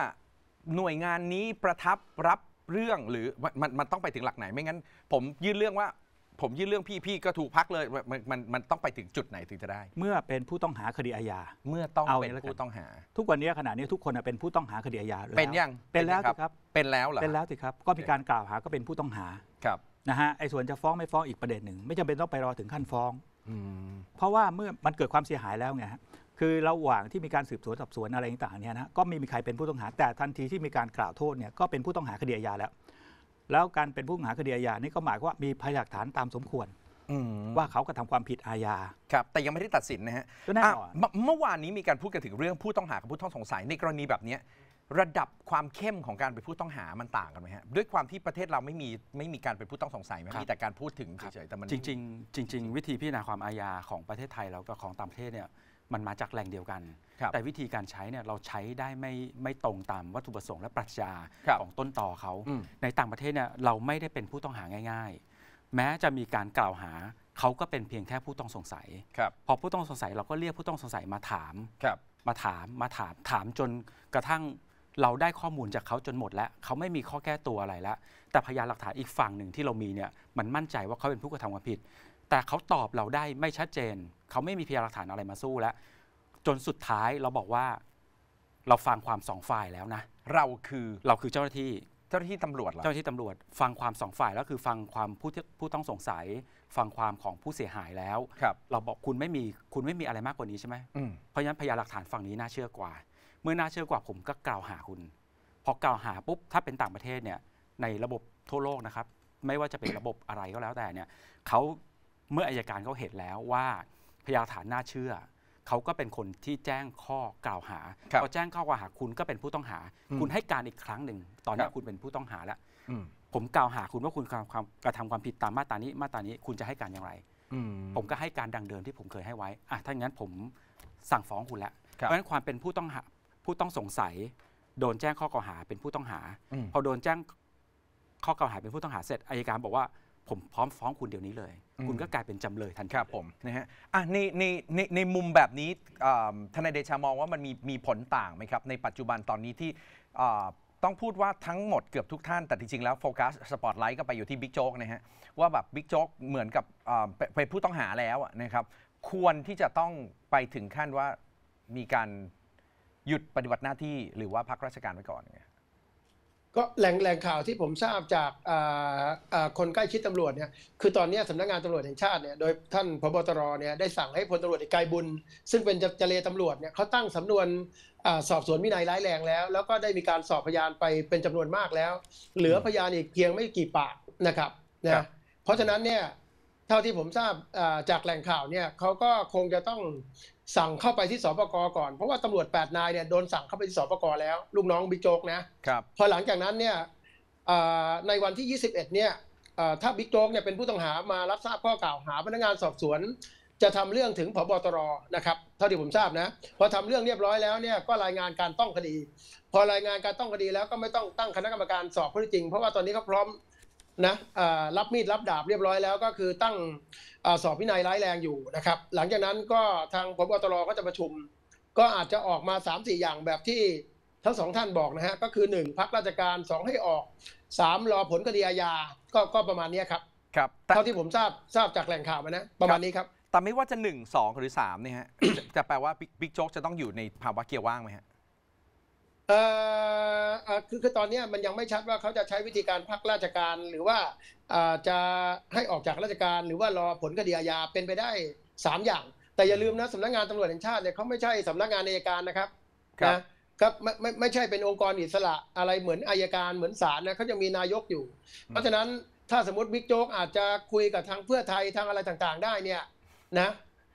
หน่วยงานนี้ประทับรับเรื่องหรือมันมันต้องไปถึงหลักไหน ไม่งั้น ผมยื่นเรื่องว่าผมยื่นเรื่องพี่พี่ก็ถูกพักเลยมันมันมันต้องไปถึงจุดไหนถึงจะได้ เมื่อเป็นผู้ต้องหาคดีอาญาเมื่อต้องเป็นผู้ต้องหา ทุกวันนี้ขณะนี้ทุกคนเป็นผู้ต้องหาคดีอาญาเป็นยังเป็นแล้วครับเป็นแล้วเหรอเป็นแล้วสิครับก็มีการกล่าวหาก็เป็นผู้ต้องหาครับนะฮะไอ้ส่วนจะฟ้องไม่ฟ้องอีกประเด็นหนึ่งไม่จำเป็นต้องไปรอถึงขั้นฟ้องเพราะว่าเมื่อมันเกิดความเสียหายแล้วไงคือระหว่างที่มีการสืบสวนสอบสวนอะไรต่าง ๆเนี่ยนะก็ไม่มีใครเป็นผู้ต้องหาแต่ทันทีที่มีการกล่าวโทษเนี่ยก็เป็นผู้ต้องหาคดีอาญาแล้วแล้วการเป็นผู้ต้องหาคดีอาญานี่ก็หมายวว่ามีพยานฐานตามสมควรว่าเขากระทำความผิดอาญาครับแต่ยังไม่ได้ตัดสินนะฮะก็แน่นอนเมื่อวานนี้มีการพูดกันถึงเรื่องผู้ต้องหา กับผู้ต้องสงสัย ในกรณีแบบนี้ระดับความเข้มของการเป็นผู้ต้องหามันต่างกันไหมฮะด้วยความที่ประเทศเราไม่มีไม่มีการเป็นผู้ต้องสงสัยมันมีแต่การพูดถึงเฉยๆแต่มันจริง ๆ จริง ๆ วิธีพิจารณาความอาญาของประเทศไทยแล้วก็ของต่างประเทศเนี่ยมันมาจากแหล่งเดียวกัน แต่วิธีการใช้เนี่ยเราใช้ได้ไม่ไม่ตรงตามวัตถุประสงค์และปรัชญาของต้นต่อเขา ในต่างประเทศเนี่ยเราไม่ได้เป็นผู้ต้องหาง่าย ๆ แม้จะมีการกล่าวหาเขาก็เป็นเพียงแค่ผู้ต้องสงสัยพอผู้ต้องสงสัยเราก็เรียกผู้ต้องสงสัยมาถามมาถาม มาถามถามจนกระทั่งเราได้ข้อมูลจากเขาจนหมดแล้วเขาไม่มีข้อแก้ตัวอะไรแล้ว แต่พยานหลักฐานอีกฝั่งหนึ่งที่เรามีเนี่ยมันมั่นใจว่าเขาเป็นผู้กระทำความผิดแต่เขาตอบเราได้ไม่ชัดเจนเขาไม่มีพยานหลักฐานอะไรมาสู้แล้ว จนสุดท้ายเราบอกว่า เราฟังความสองฝ่ายแล้วนะ เราคือเราคือเจ้าหน้าที่เจ้าหน้าที่ตำรวจเหรอเจ้าหน้าที่ตำรวจ ฟังความสองฝ่ายแล้วคือฟังความผู้ผู้ต้องสงสัย ฟังความของผู้เสียหายแล้วครับ เราบอกคุณไม่มีคุณไม่มีอะไรมากกว่านี้ใช่ไหมอืมเพราะฉะนั้นพยานหลักฐานฝั่งนี้น่าเชื่อกว่า เมื่อน่าเชื่อกว่า ผมก็กล่าวหาคุณ พอกล่าวหาปุ๊บถ้าเป็นต่างประเทศเนี่ย ในระบบทั่วโลกนะครับ ไม่ว่าจะเป็นระบบอะไรก็แล้วแต่เนี่ย เขาเมื่ออายการเขาเห็นแล้วว่าพยานฐานน่าเชื่อเขาก็เป็นคนที่แจ้งข้อกล่าวหาพอแจ้งข้อกล่าวหา คุณก็เป็นผู้ต้องหา คุณให้การอีกครั้งหนึ่งตอนนี้คุณเป็นผู้ต้องหาแล้วผมกล่าวหาคุณว่าคุณกระทำความผิดตามมาตรานี้มาตรานี้คุณจะให้การอย่างไรผมก็ให้การดังเดิมที่ผมเคยให้ไว้อะถ้าอย่างนั้นผมสั่งฟ้องคุณแล้วเพราะฉะนั้นความเป็นผู้ต้องหา ผู้ต้องสงสัยโดนแจ้งข้อกล่าวหาเป็นผู้ต้องหา พอโดนแจ้งข้อกล่าวหาเป็นผู้ต้องหาเสร็จอายการบอกว่าผมพร้อมฟ้องคุณเดี๋ยวนี้เลย คุณก็กลายเป็นจำเลยทันทีครับผมนะฮะ อ่ะในในในในมุมแบบนี้ทนายเดชามองว่ามันมีมีผลต่างไหมครับ ในปัจจุบันตอนนี้ที่ต้องพูดว่าทั้งหมดเกือบทุกท่านแต่จริงๆแล้วโฟกัสสปอตไลท์ก็ไปอยู่ที่บิ๊กโจ๊กนะฮะว่าแบบบิ๊กโจ๊กเหมือนกับเป็นปผู้ต้องหาแล้วนะครับควรที่จะต้องไปถึงขั้นว่ามีการหยุดปฏิบัติหน้าที่หรือว่าพักราชการไว้ก่อน่ยก็แหล่งแหล่งข่าวที่ผมทราบจากคนใกล้ชิดตำรวจเนี่ยคือตอนนี้สำนักงานตำรวจแห่งชาติเนี่ยโดยท่านพบตรเนี่ยได้สั่งให้พลตำรวจเอกไกบุญ ซึ่งเป็นเจเลตำรวจเนี่ยเขาตั้งสำนวนสอบสวนวินัยร้ายแรงแล้ว แล้วก็ได้มีการสอบพยานไปเป็นจำนวนมากแล้ว เหลือพยานอีกเพียงไม่กี่ปากนะครับนะเพราะฉะนั้นเนี่ยเท่าที่ผมทราบจากแหล่งข่าวเนี่ยเขาก็คงจะต้องสั่งเข้าไปที่สปกก่อนเพราะว่าตำรวจ 8 นายเนี่ยโดนสั่งเข้าไปที่สปกแล้วลูกน้องบิ๊กโจ๊กนะครับพอหลังจากนั้นเนี่ยในวันที่ 21เนี่ยถ้าบิ๊กโจ๊กเนี่ยเป็นผู้ต้องหามารับทราบข้อกล่าวหาพนักงานสอบสวน จะทำเรื่องถึงพบตรนะครับเท่าที่ผมทราบนะพอทำเรื่องเรียบร้อยแล้วเนี่ยก็รายงานการต้องคดี พอรายงานการต้องคดีแล้วก็ไม่ต้องตั้งคณะกรรมการสอบข้อจริงเพราะว่าตอนนี้เขาพร้อมนะรับมีด รับดาบเรียบร้อยแล้วก็คือตั้งอสอบพินัยร้ายแรงอยู่นะครับหลังจากนั้นก็ทางพบตรก็จะประชุม ก็อาจจะออกมา3่อย่างแบบที่ทั้งสองท่านบอกนะฮะก็คือ 1 พักราชการ 2 ให้ออก 3 รอผลคดีอาญาก็ก็ประมาณนี้ครับครับเท่าที่ผมทราบทราบจากแหล่งข่าวมานะประมาณนี้ครับแต่ไม่ว่าจะ 1 2หรือ3เนี่ยฮะจะแปลว่าบิ๊กโจ๊กจะต้องอยู่ในภาวะเกียร์ว่างไหมฮะคือคือตอนนี้มันยังไม่ชัดว่าเขาจะใช้วิธีการพักราชการหรือว่าจะให้ออกจากราชการ หรือว่ารอผลคดีอาญาเป็นไปได้ 3 อย่าง แต่อย่าลืมนะสำนักงานตำรวจแห่งชาติเนี่ยเขาไม่ใช่สำนักงานอายการนะครับนะครับไม่ไม่ไม่ใช่เป็นองค์กรอิสระอะไรเหมือนอายการเหมือนศาลนะเขาจะมีนายกอยู่ เพราะฉะนั้นถ้าสมมติบิ๊กโจ๊กอาจจะคุยกับทางเพื่อไทยทางอะไรต่างๆ ได้เนี่ยนะ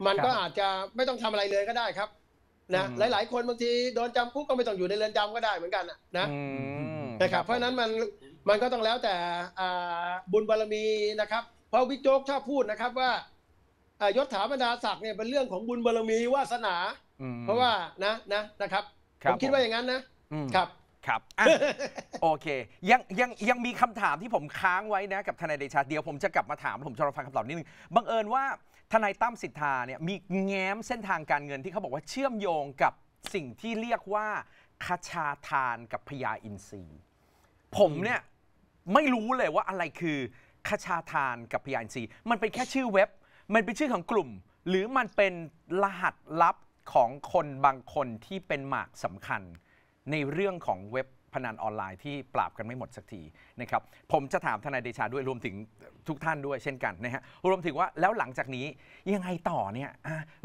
มันก็อาจจะไม่ต้องทำอะไรเลยก็ได้ครับนะหลาย ๆคนบางทีโดนจำคุกก็ไม่ต้องอยู่ในเรือนจำก็ได้เหมือนกันนะนะครับเพราะนั้นมันมันก็ต้องแล้วแต่บุญบารมีนะครับ เพราะวิกโจ๊กชอบพูดนะครับว่ายศถาบรรดาศักดิ์เนี่ยเป็นเรื่องของบุญบารมีวาสนาเพราะว่านะนะนะครับผมคิดว่าอย่างนั้นนะครับครับโอเคยังยังยังมีคำถามที่ผมค้างไว้นะกับทนายเดชาเดี๋ยวผมจะกลับมาถามผมจะรอฟังคำตอบนิดนึงบังเอิญว่าทนายตั้มสิทธาเนี่ยมีแง้มเส้นทางการเงินที่เขาบอกว่าเชื่อมโยงกับสิ่งที่เรียกว่าคาชาทานกับพญาอินทรีผมเนี่ยไม่รู้เลยว่าอะไรคือคาชาทานกับพญาอินทรีมันเป็นแค่ชื่อเว็บ มันเป็นชื่อของกลุ่ม หรือมันเป็นรหัสลับของคนบางคนที่เป็นหมากสำคัญในเรื่องของเว็บพนันออนไลน์ที่ปราบกันไม่หมดสักทีนะครับผมจะถามทนายเดชาด้วยรวมถึงทุกท่านด้วยเช่นกันนะฮะรวมถึงว่าแล้วหลังจากนี้ยังไงต่อเนี่ย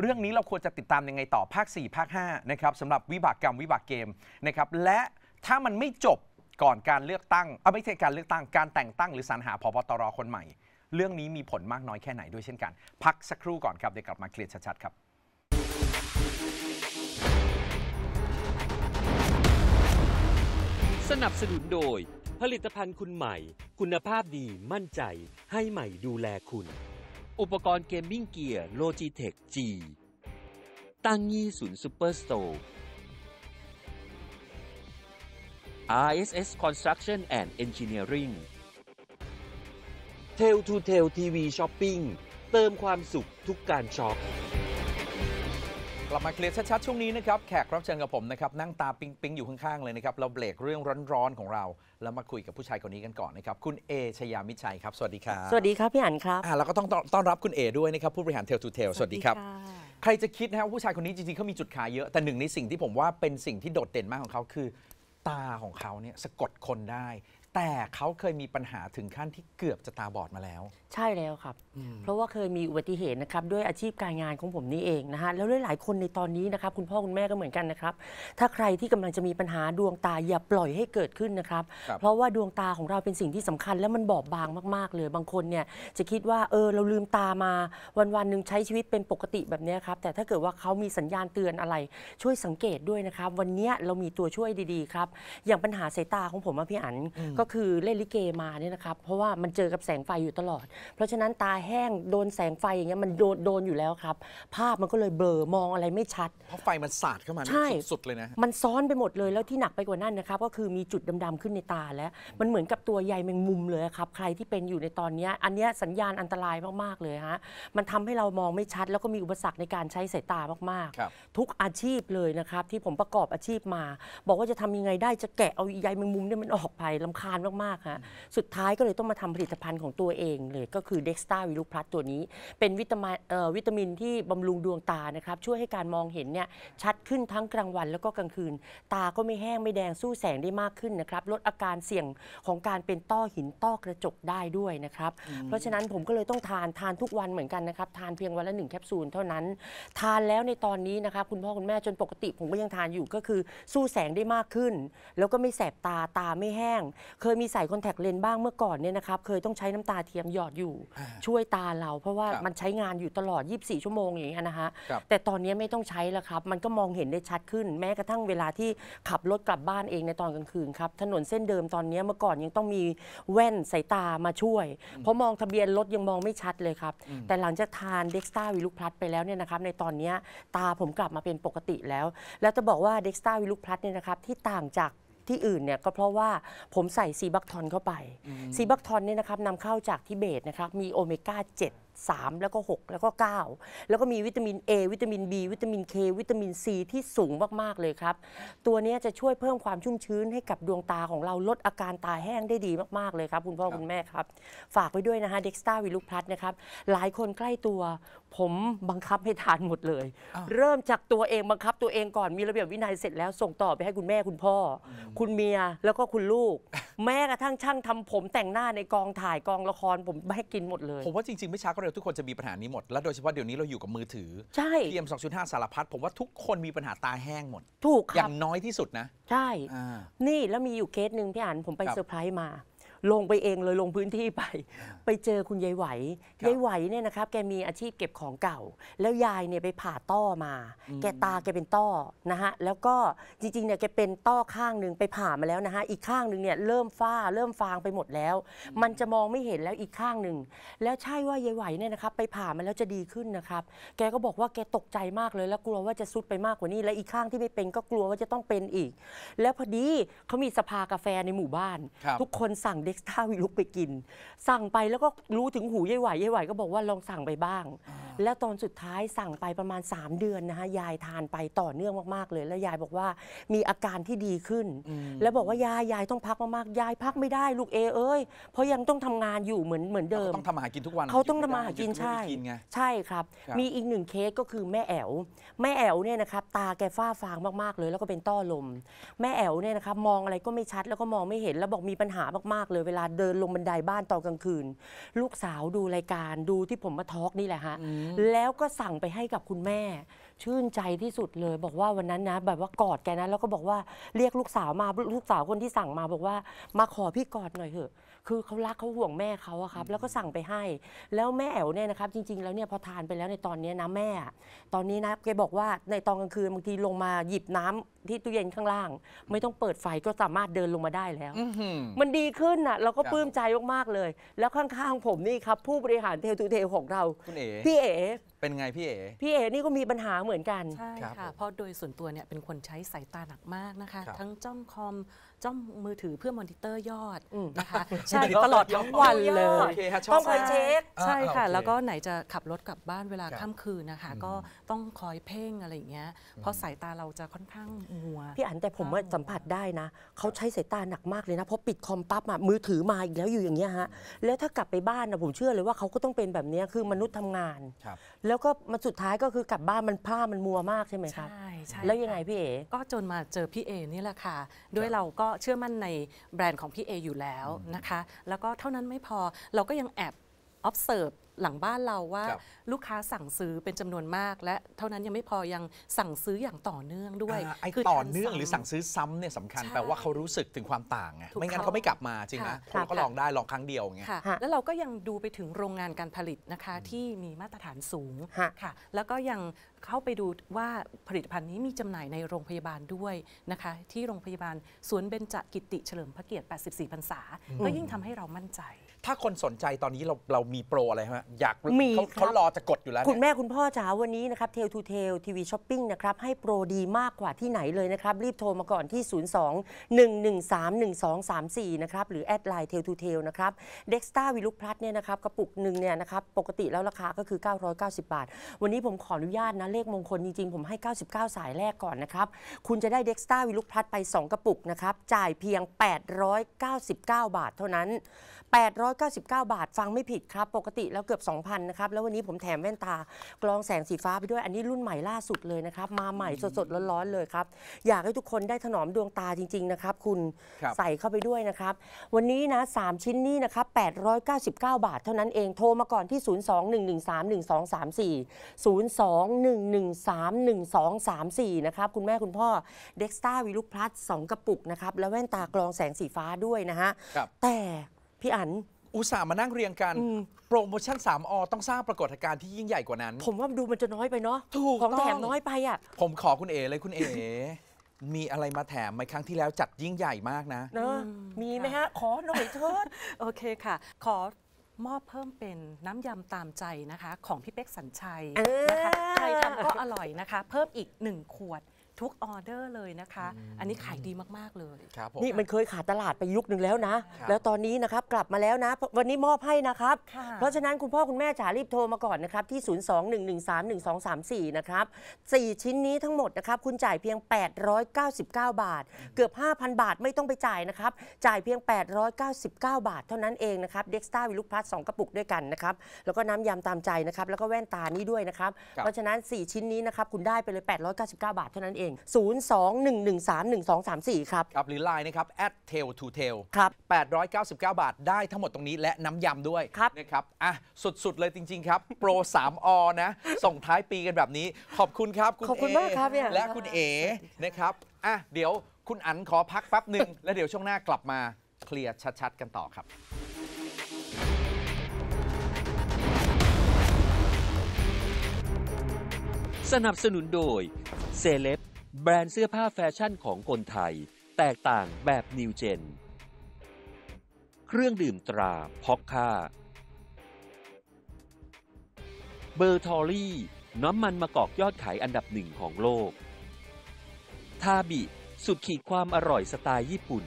เรื่องนี้เราควรจะติดตามยังไงต่อภาค 4ภาค5นะครับสำหรับวิบากกรรมวิบากเกมนะครับและถ้ามันไม่จบก่อนการเลือกตั้งเอาไม่ใช่การเลือกตั้งการแต่งตั้งหรือสรรหาพบตรคนใหม่ เรื่องนี้มีผลมากน้อยแค่ไหนด้วยเช่นกัน พักสักครู่ก่อนครับเดี๋ยวกลับมาเคลียร์ชัดๆครับสนับสนุนโดยผลิตภัณฑ์คุณใหม่ คุณภาพดีมั่นใจให้ใหม่ดูแลคุณ อุปกรณ์เกมมิ่งเกียร์โลจิเทคจีตั้งยี่ศูนย์ซูเปอร์สโตร์ RSS Construction and Engineering เทลทูเทลทีวีช้อปปิ้ง เติมความสุขทุกการช็อปกลับมาเคลียร์ชัดๆช่วงนี้นะครับแขกรับเชิญกับผมนะครับนั่งตาปิ๊งปิงอยู่ข้างๆเลยนะครับเราเบรกเรื่องร้อนๆของเราแล้วมาคุยกับผู้ชายคนนี้กันก่อนนะครับคุณเอชยามิชัยครับสวัสดีครับสวัสดีครับพี่อันครับอ่าเราก็ต้องต้อนรับคุณเอด้วยนะครับผู้บริหารเทลทูเทลสวัสดีครับใครจะคิดนะว่าผู้ชายคนนี้จริงๆเขามีจุดขายเยอะแต่หนึ่งในสิ่งที่ผมว่าเป็นสิ่งที่โดดเด่นมากของเขาคือตาของเขาเนี่ยสะกดคนได้แต่เขาเคยมีปัญหาถึงขั้นที่เกือบจะตาบอดมาแล้ว ใช่แล้วครับ เพราะว่าเคยมีอุบัติเหตุนะครับด้วยอาชีพการงานของผมนี่เองนะฮะแล้วด้วยหลายคนในตอนนี้นะครับคุณพ่อคุณ แม่ก็เหมือนกันนะครับถ้าใครที่กำลังจะมีปัญหาดวงตาอย่าปล่อยให้เกิดขึ้นนะครับ เพราะว่าดวงตาของเราเป็นสิ่งที่สำคัญ และมันบอบบางมากๆเลยบางคนเนี่ยจะคิดว่าเออเราลืมตามา วันวันหนึ่งใช้ชีวิตเป็นปกติแบบนี้ครับแต่ถ้าเกิดว่าเขามีสัญญาณเตือนอะไร ช่วยสังเกตด้วยนะครับวันนี้เรามีตัวช่วยดีๆครับอย่างปัญหาสายตาของผมพี่อันกก็คือเล่นลิเกมาเนี่ยนะครับเพราะว่ามันเจอกับแสงไฟอยู่ตลอดเพราะฉะนั้นตาแห้งโดนแสงไฟอย่างเงี้ยมันโดนโดนอยู่แล้วครับ ภาพมันก็เลยเบลอมองอะไรไม่ชัด เพราะไฟมันสาดเข้ามาใช่สุดเลยนะมันซ้อนไปหมดเลยแล้วที่หนักไปกว่านั้นนะครับก็คือมีจุดดำๆขึ้นในตาแล้ว มันเหมือนกับตัวใยแมงมุมเลยครับใครที่เป็นอยู่ในตอนนี้อันเนี้ยสัญญาณอันตรายมากๆเลยฮะมันทำให้เรามองไม่ชัด แล้วก็มีอุปสรรคในการใช้สายตามากๆ ทุกอาชีพเลยนะครับที่ผมประกอบอาชีพมา บอกว่าจะทำยังไงได้จะแกะเอาใยแมงมุมเนี่ยมันออกไปลำคานมากๆฮะสุดท้ายก็เลยต้องมาทำผลิตภัณฑ์ของตัวเองเลย ก็คือเด็กสตาวิลูพลัสตัวนี้ เป็นวิตามินวิตามินที่บำรุงดวงตานะครับ ช่วยให้การมองเห็นเนี่ยชัดขึ้นทั้งกลางวันแล้วก็กลางคืน ตาก็ไม่แห้งไม่แดงสู้แสงได้มากขึ้นนะครับลดอาการเสี่ยงของการเป็นต้อหินต้อกระจกได้ด้วยนะครับ เพราะฉะนั้นผมก็เลยต้องทานทานทุกวันเหมือนกันนะครับทานเพียงวันละ1แคปซูลเท่านั้น ทานแล้วในตอนนี้นะครับคุณพ่อคุณแม่จนปกติ ผมก็ยังทานอยู่ก็คือสู้แสงได้มากขึ้น แล้วก็ไม่แสบตาตาไม่แห้งเคยมีใส่คอนแทคเลนส์บ้างเมื่อก่อนเนี่ยนะครับเคยต้องใช้น้ำตาเทียม หยอดอยู่ช่วยตาเรา เพราะว่ามันใช้งานอยู่ตลอด 24 ชั่วโมงอย่างเงี้ยนะฮะ แต่ตอนนี้ไม่ต้องใช้แล้วครับ มันก็มองเห็นได้ชัดขึ้น แม้กระทั่งเวลาที่ขับรถกลับบ้านเองในตอนกลางคืนครับ ถนนเส้นเดิมตอนนี้เมื่อก่อนยังต้องมีแว่นสายตามาช่วย เพราะมองทะเบียนรถยังมองไม่ชัดเลยครับแต่หลังจากทานเด็กสตาวิลุพลัสไปแล้วเนี่ยนะครับในตอนนี้ตาผมกลับมาเป็นปกติแล้ว แล้วจะบอกว่าเด็กสตาวิลุพลัสเนี่ยนะครับที่ต่างจากที่อื่นเนี่ยก็เพราะว่าผมใส่ซีบักทอนเข้าไป ซีบักทอนเนี่ยนะครับนำเข้าจากทิเบตนะครับ มีโอเมก้า7 3 แล้วก็ 6 แล้วก็ 9 แล้วก็มีวิตามิน A วิตามิน B วิตามิน K วิตามิน C ที่สูงมาก ๆ เลยครับ ตัวนี้จะช่วยเพิ่มความชุ่มชื้นให้กับดวงตาของเราลดอาการตาแห้งได้ดีมาก ๆ เลยครับ คุณพ่อ คุณแม่ครับฝากไว้ด้วยนะฮะเด็กสตาร์วิลุพลัสนะครับหลายคนใกล้ตัว ผมบังคับให้ทานหมดเลย เริ่มจากตัวเองบังคับ ตัวเองก่อนมีระเบียบวินัยเสร็จแล้วส่งต่อไปให้คุณแม่คุณพ่อ คุณเมียแล้วก็คุณลูก แม้กระทั่งช่างทำผมแต่งหน้าในกองถ่ายกองละครผมให้กินหมดเลย ผมว่าจริงๆไม่ช้าก็เรราทุกคนจะมีปัญหานี้หมดแล้วโดยเฉพาะเดี๋ยวนี้เราอยู่กับมือถือ ใช่เตรียม 2.5 สารพัดผมว่าทุกคนมีปัญหาตาแห้งหมดถูกอย่างน้อยที่สุดนะ ใช่นี่แล้วมีอยู่เคสหนึ่งพี่อันผมไปเซอร์ไพรส์มาลงไปเองเลยลงพื้นที่ไป ไปเจอคุณยายไหว ยายไหวเนี่ยนะครับแกมีอาชีพเก็บของเก่า แล้วยายเนี่ยไปผ่าต้อมา แก ตาแกเป็นต้อนะฮะแล้วก็จริงๆเนี่ยแกเป็นต้อข้างหนึ่งไปผ่ามาแล้วนะฮะ อีกข้างหนึ่งเนี่ยเริ่มฝ้าเริ่มฟางไปหมดแล้ว มันจะมองไม่เห็นแล้วอีกข้างหนึ่ง แล้วใช่ว่ายายไหวเนี่ยนะครับไปผ่ามา แล้วจะดีขึ้นนะครับ แกก็บอกว่าแกตกใจมากเลยแล้วกลัวว่าจะซุดไปมากกว่านี้และอีกข้างที่ไม่เป็นก็กลัวว่าจะต้องเป็นอีก แล้วพอดีเขามีสภากาแฟในหมู่บ้าน ทุกคนสั่งเ็กซ์ต้าวิลุกไปกิน สั่งไปแล้วก็รู้ถึงหูยายไหวยายไหวก็บอกว่าลองสั่งไปบ้าง แล้วตอนสุดท้ายสั่งไปประมาณ 3 เดือนนะฮะยายทานไปต่อเนื่องมากๆ เลย แล้วยายบอกว่ามีอาการที่ดีขึ้น แล้วบอกว่ายายยายต้องพักมากๆยายพักไม่ได้ลูกเอเอ้ยเพราะยังต้องทำงานอยู่เหมือนเหมือนเดิมต้องทำอาหากินทุกวันเขาต้องทำอาหากินใช่ใช่ครับมีอีกหนึ่งเคสก็คือแม่แอ๋วแม่แอ๋วเนี่ยนะครับตาแกฝ้าฟางมากๆเลย แล้วก็เป็นต้อลม แม่แอ๋วเนี่ยนะครับมองอะไรก็ไม่ชัดแล้วก็มองไม่เห็นแล้วบอกมีปัญหามากๆเลยเลยเวลาเดินลงบันไดบ้านตอนกลางคืน ลูกสาวดูรายการดูที่ผมมาทอกนี่แหละฮะแล้วก็สั่งไปให้กับคุณแม่ ชื่นใจที่สุดเลย บอกว่าวันนั้นนะแบบว่ากอดแกนะแล้วก็บอกว่าเรียกลูกสาวมาลูกสาวคนที่สั่งมาบอกว่ามาขอพี่กอดหน่อยเถอะคือเขารักเขาห่วงแม่เขาอะครับ แล้วก็สั่งไปให้แล้วแม่แอ๋วเนี่ยนะครับ จริง ๆแล้วเนี่ยพอทานไปแล้วในตอนนี้นะแม่ ตอนนี้นะแกบอกว่าในตอนกลางคืนบางทีลงมาหยิบน้ำที่ตู้เย็นข้างล่าง ไม่ต้องเปิดไฟก็สามารถเดินลงมาได้แล้วอมันดีขึ้นอ่ะ เราก็ปลื้มใจมากๆเลย แล้วข้างๆผมนี่ครับ ผู้บริหารเทลทูเทลของเราเพี่เอ๋เป็นไงพี่เอ๋พี่เอ๋นี่ก็มีปัญหาเหมือนกันใช่ครับ่ะเพราะโดยส่วนตัวเนี่ยเป็นคนใช้สายตาหนักมากนะคะคทั้งจ้องคอมจ้องมือถือเพื่อมอนิเตอร์ยอดนะคะใช่ตลอดทั้งวันเลยต้องคอยเช็คใช่ค่ะ แล้วก็ไหนจะขับรถกลับบ้านเวลาค่ำคืนนะคะก็ต้องคอยเพ่งอะไรอย่างเงี้ยเพราะสายตาเราจะค่อนข้างมัวพี่อันแต่ผมว่าสัมผัสได้นะเขาใช้สายตาหนักมากเลยนะเพราะปิดคอมปั๊บมามือถือมาอีกแล้วอยู่อย่างเงี้ยฮะแล้วถ้ากลับไปบ้านนะผมเชื่อเลยว่าเขาก็ต้องเป็นแบบนี้คือมนุษย์ทำงานแล้วก็มาสุดท้ายก็คือกลับบ้านมันผ้ามันมัวมากใช่ไหมครับใช่ใช่แล้วยังไง พี่เอ๋ก็จนมาเจอพี่เอ๋นี่แหละค่ะ ด้วยเราก็เชื่อมั่นในแบรนด์ของพี่เออยู่แล้วนะคะ แล้วก็เท่านั้นไม่พอ เราก็ยังแอบ observe หลังบ้านเราว่าลูกค้าสั่งซื้อเป็นจำนวนมากและ เท่านั้นยังไม่พอยังสั่งซื้ออย่างต่อเนื่องด้วยคือต่อเนื่องหรือสั่งซื้อซ้ำเนี่ยสำคัญแปลว่าเขารู้สึกถึงความต่างไงไม่งั้นเขาไม่กลับมาจริงนะคเขาก็ลองได้ลองครั้งเดียวไงแล้วเราก็ยังดูไปถึงโรงงานการผลิตนะคะที่มีมาตรฐานสูงค่ะแล้วก็ยังเข้าไปดูว่าผลิตภัณฑ์นี้มีจำหน่ายในโรงพยาบาลด้วยนะคะที่โรงพยาบาลสวนเบญจกิติเฉลิมพระเกียรติ 84 พรรษาก็ยิ่งทำให้เรามั่นใจถ้าคนสนใจตอนนี้เราเรามีโปรอะไรฮะอยากมีเขารอจะกดอยู่แล้ว คุณแม่คุณพ่อจ๋าวันนี้นะครับเทลทูเทลทีวีช้อปปิ้งนะครับให้โปรดีมากกว่าที่ไหนเลยนะครับ รีบโทรมาก่อนที่ 02-113-1234 นะครับหรือแอดไลน์เทลทูเทลนะครับเด็กสตาร์วิลุกพลัสเนี่ยนะครับกระปุกหนึ่งเนี่ยนะครับปกติแล้วราคาก็คือ 990 บาท วันนี้ผมขออนุญาตนะเลขมงคล จริงๆ ผมให้ 99 สายแรกก่อนนะครับ คุณจะได้เด็กสตาร์วิลุกพลัสไป2 กระปุกนะครับจ่ายเพียง 899 บาทเท่านั้น899 บาทฟังไม่ผิดครับ ปกติแล้วเกือบ 2,000 นะครับ แล้ววันนี้ผมแถมแว่นตากรองแสงสีฟ้าไปด้วย อันนี้รุ่นใหม่ล่าสุดเลยนะครับ มาใหม่สดๆร้อนๆ เลยครับ อยากให้ทุกคนได้ถนอมดวงตาจริงๆ นะครับ คุณคใส่เข้าไปด้วยนะครับ วันนี้นะ 3 ชิ้นนี้นะครับ899 บาทเท่านั้นเองโทรมาก่อนที่ 021131234 021131234 นะครับคุณแม่คุณพ่อเด็กสตาร์วิลุคพลัส2กระปุกนะครับแล้วแว่นตากรองแสงสีฟ้าด้วยนะฮะแต่พี่อันอุตส่าห์มานั่งเรียงกัน โปรโมชั่น 3อต้องสร้างปรากฏการณ์ที่ยิ่งใหญ่กว่านั้น ผมว่าดูมันจะน้อยไปเนาะถูกของแถมน้อยไปอ่ะผมขอคุณเอ๋เลยคุณเอ๋มีอะไรมาแถมไหมครั้งที่แล้วจัดยิ่งใหญ่มากนะนะมีไหมฮะ ขอหน่อยเถิด โอเคค่ะ ขอมอบเพิ่มเป็นน้ำยำตามใจนะคะ ของพี่เป๊กสัญชัยนะคะใครทำก็อร่อยนะคะ เพิ่มอีกหนึ่งขวดทุกออเดอร์เลยนะคะ อันนี้ขายดีมากๆ เลย นี่มันเคยขาดตลาดไปยุคหนึ่งแล้วนะ แล้วตอนนี้นะครับกลับมาแล้วนะ วันนี้มอบให้นะครับ เพราะฉะนั้นคุณพ่อคุณแม่จ๋ารีบโทรมาก่อนนะครับที่ 021131234 นะครับ4ชิ้นนี้ทั้งหมดนะครับคุณจ่ายเพียง 899 บาท เกือบ 5,000 บาทไม่ต้องไปจ่ายนะครับ จ่ายเพียง 899 บาทเท่านั้นเองนะครับ เด็กสตาร์วิลุคพลัสสองกระปุกด้วยกันนะครับ แล้วก็น้ำยำตามใจนะครับ แล้วก็แว่นตานี้ด้วยนะครับครับเพราะฉะนั้น 4 ชิ้นนี้นะครับคุณได้ไปเลย899บาทเท่านั้นเององ02-113-1234 ครับ ครับหรือไลน์นะครับ at tail to tail ครับ 899 บาทได้ทั้งหมดตรงนี้และน้ำยำด้วยครับนะครับอ่ะ สุด ๆ เลยจริง ๆครับ โปร3อนะ ส่งท้ายปีกันแบบนี้ขอบคุณครับขอบคุณมากครับและคุณเอ นะครับ อ่ะ เดี๋ยวคุณอันขอพักแป๊บหนึ่งแล้วเดี๋ยวช่วงหน้ากลับมา เคลียร์ชัดๆ กันต่อครับ สนับสนุนโดยเซเลบแบรนด์เสื้อผ้าแฟชั่นของคนไทย แตกต่างแบบนิวเจน เครื่องดื่มตราพ็อกค่า เบอร์ทอรี่ น้ำมันมะกอกยอดขายอันดับหนึ่งของโลก ทาบิ สุดขีดความอร่อยสไตล์ญี่ปุ่น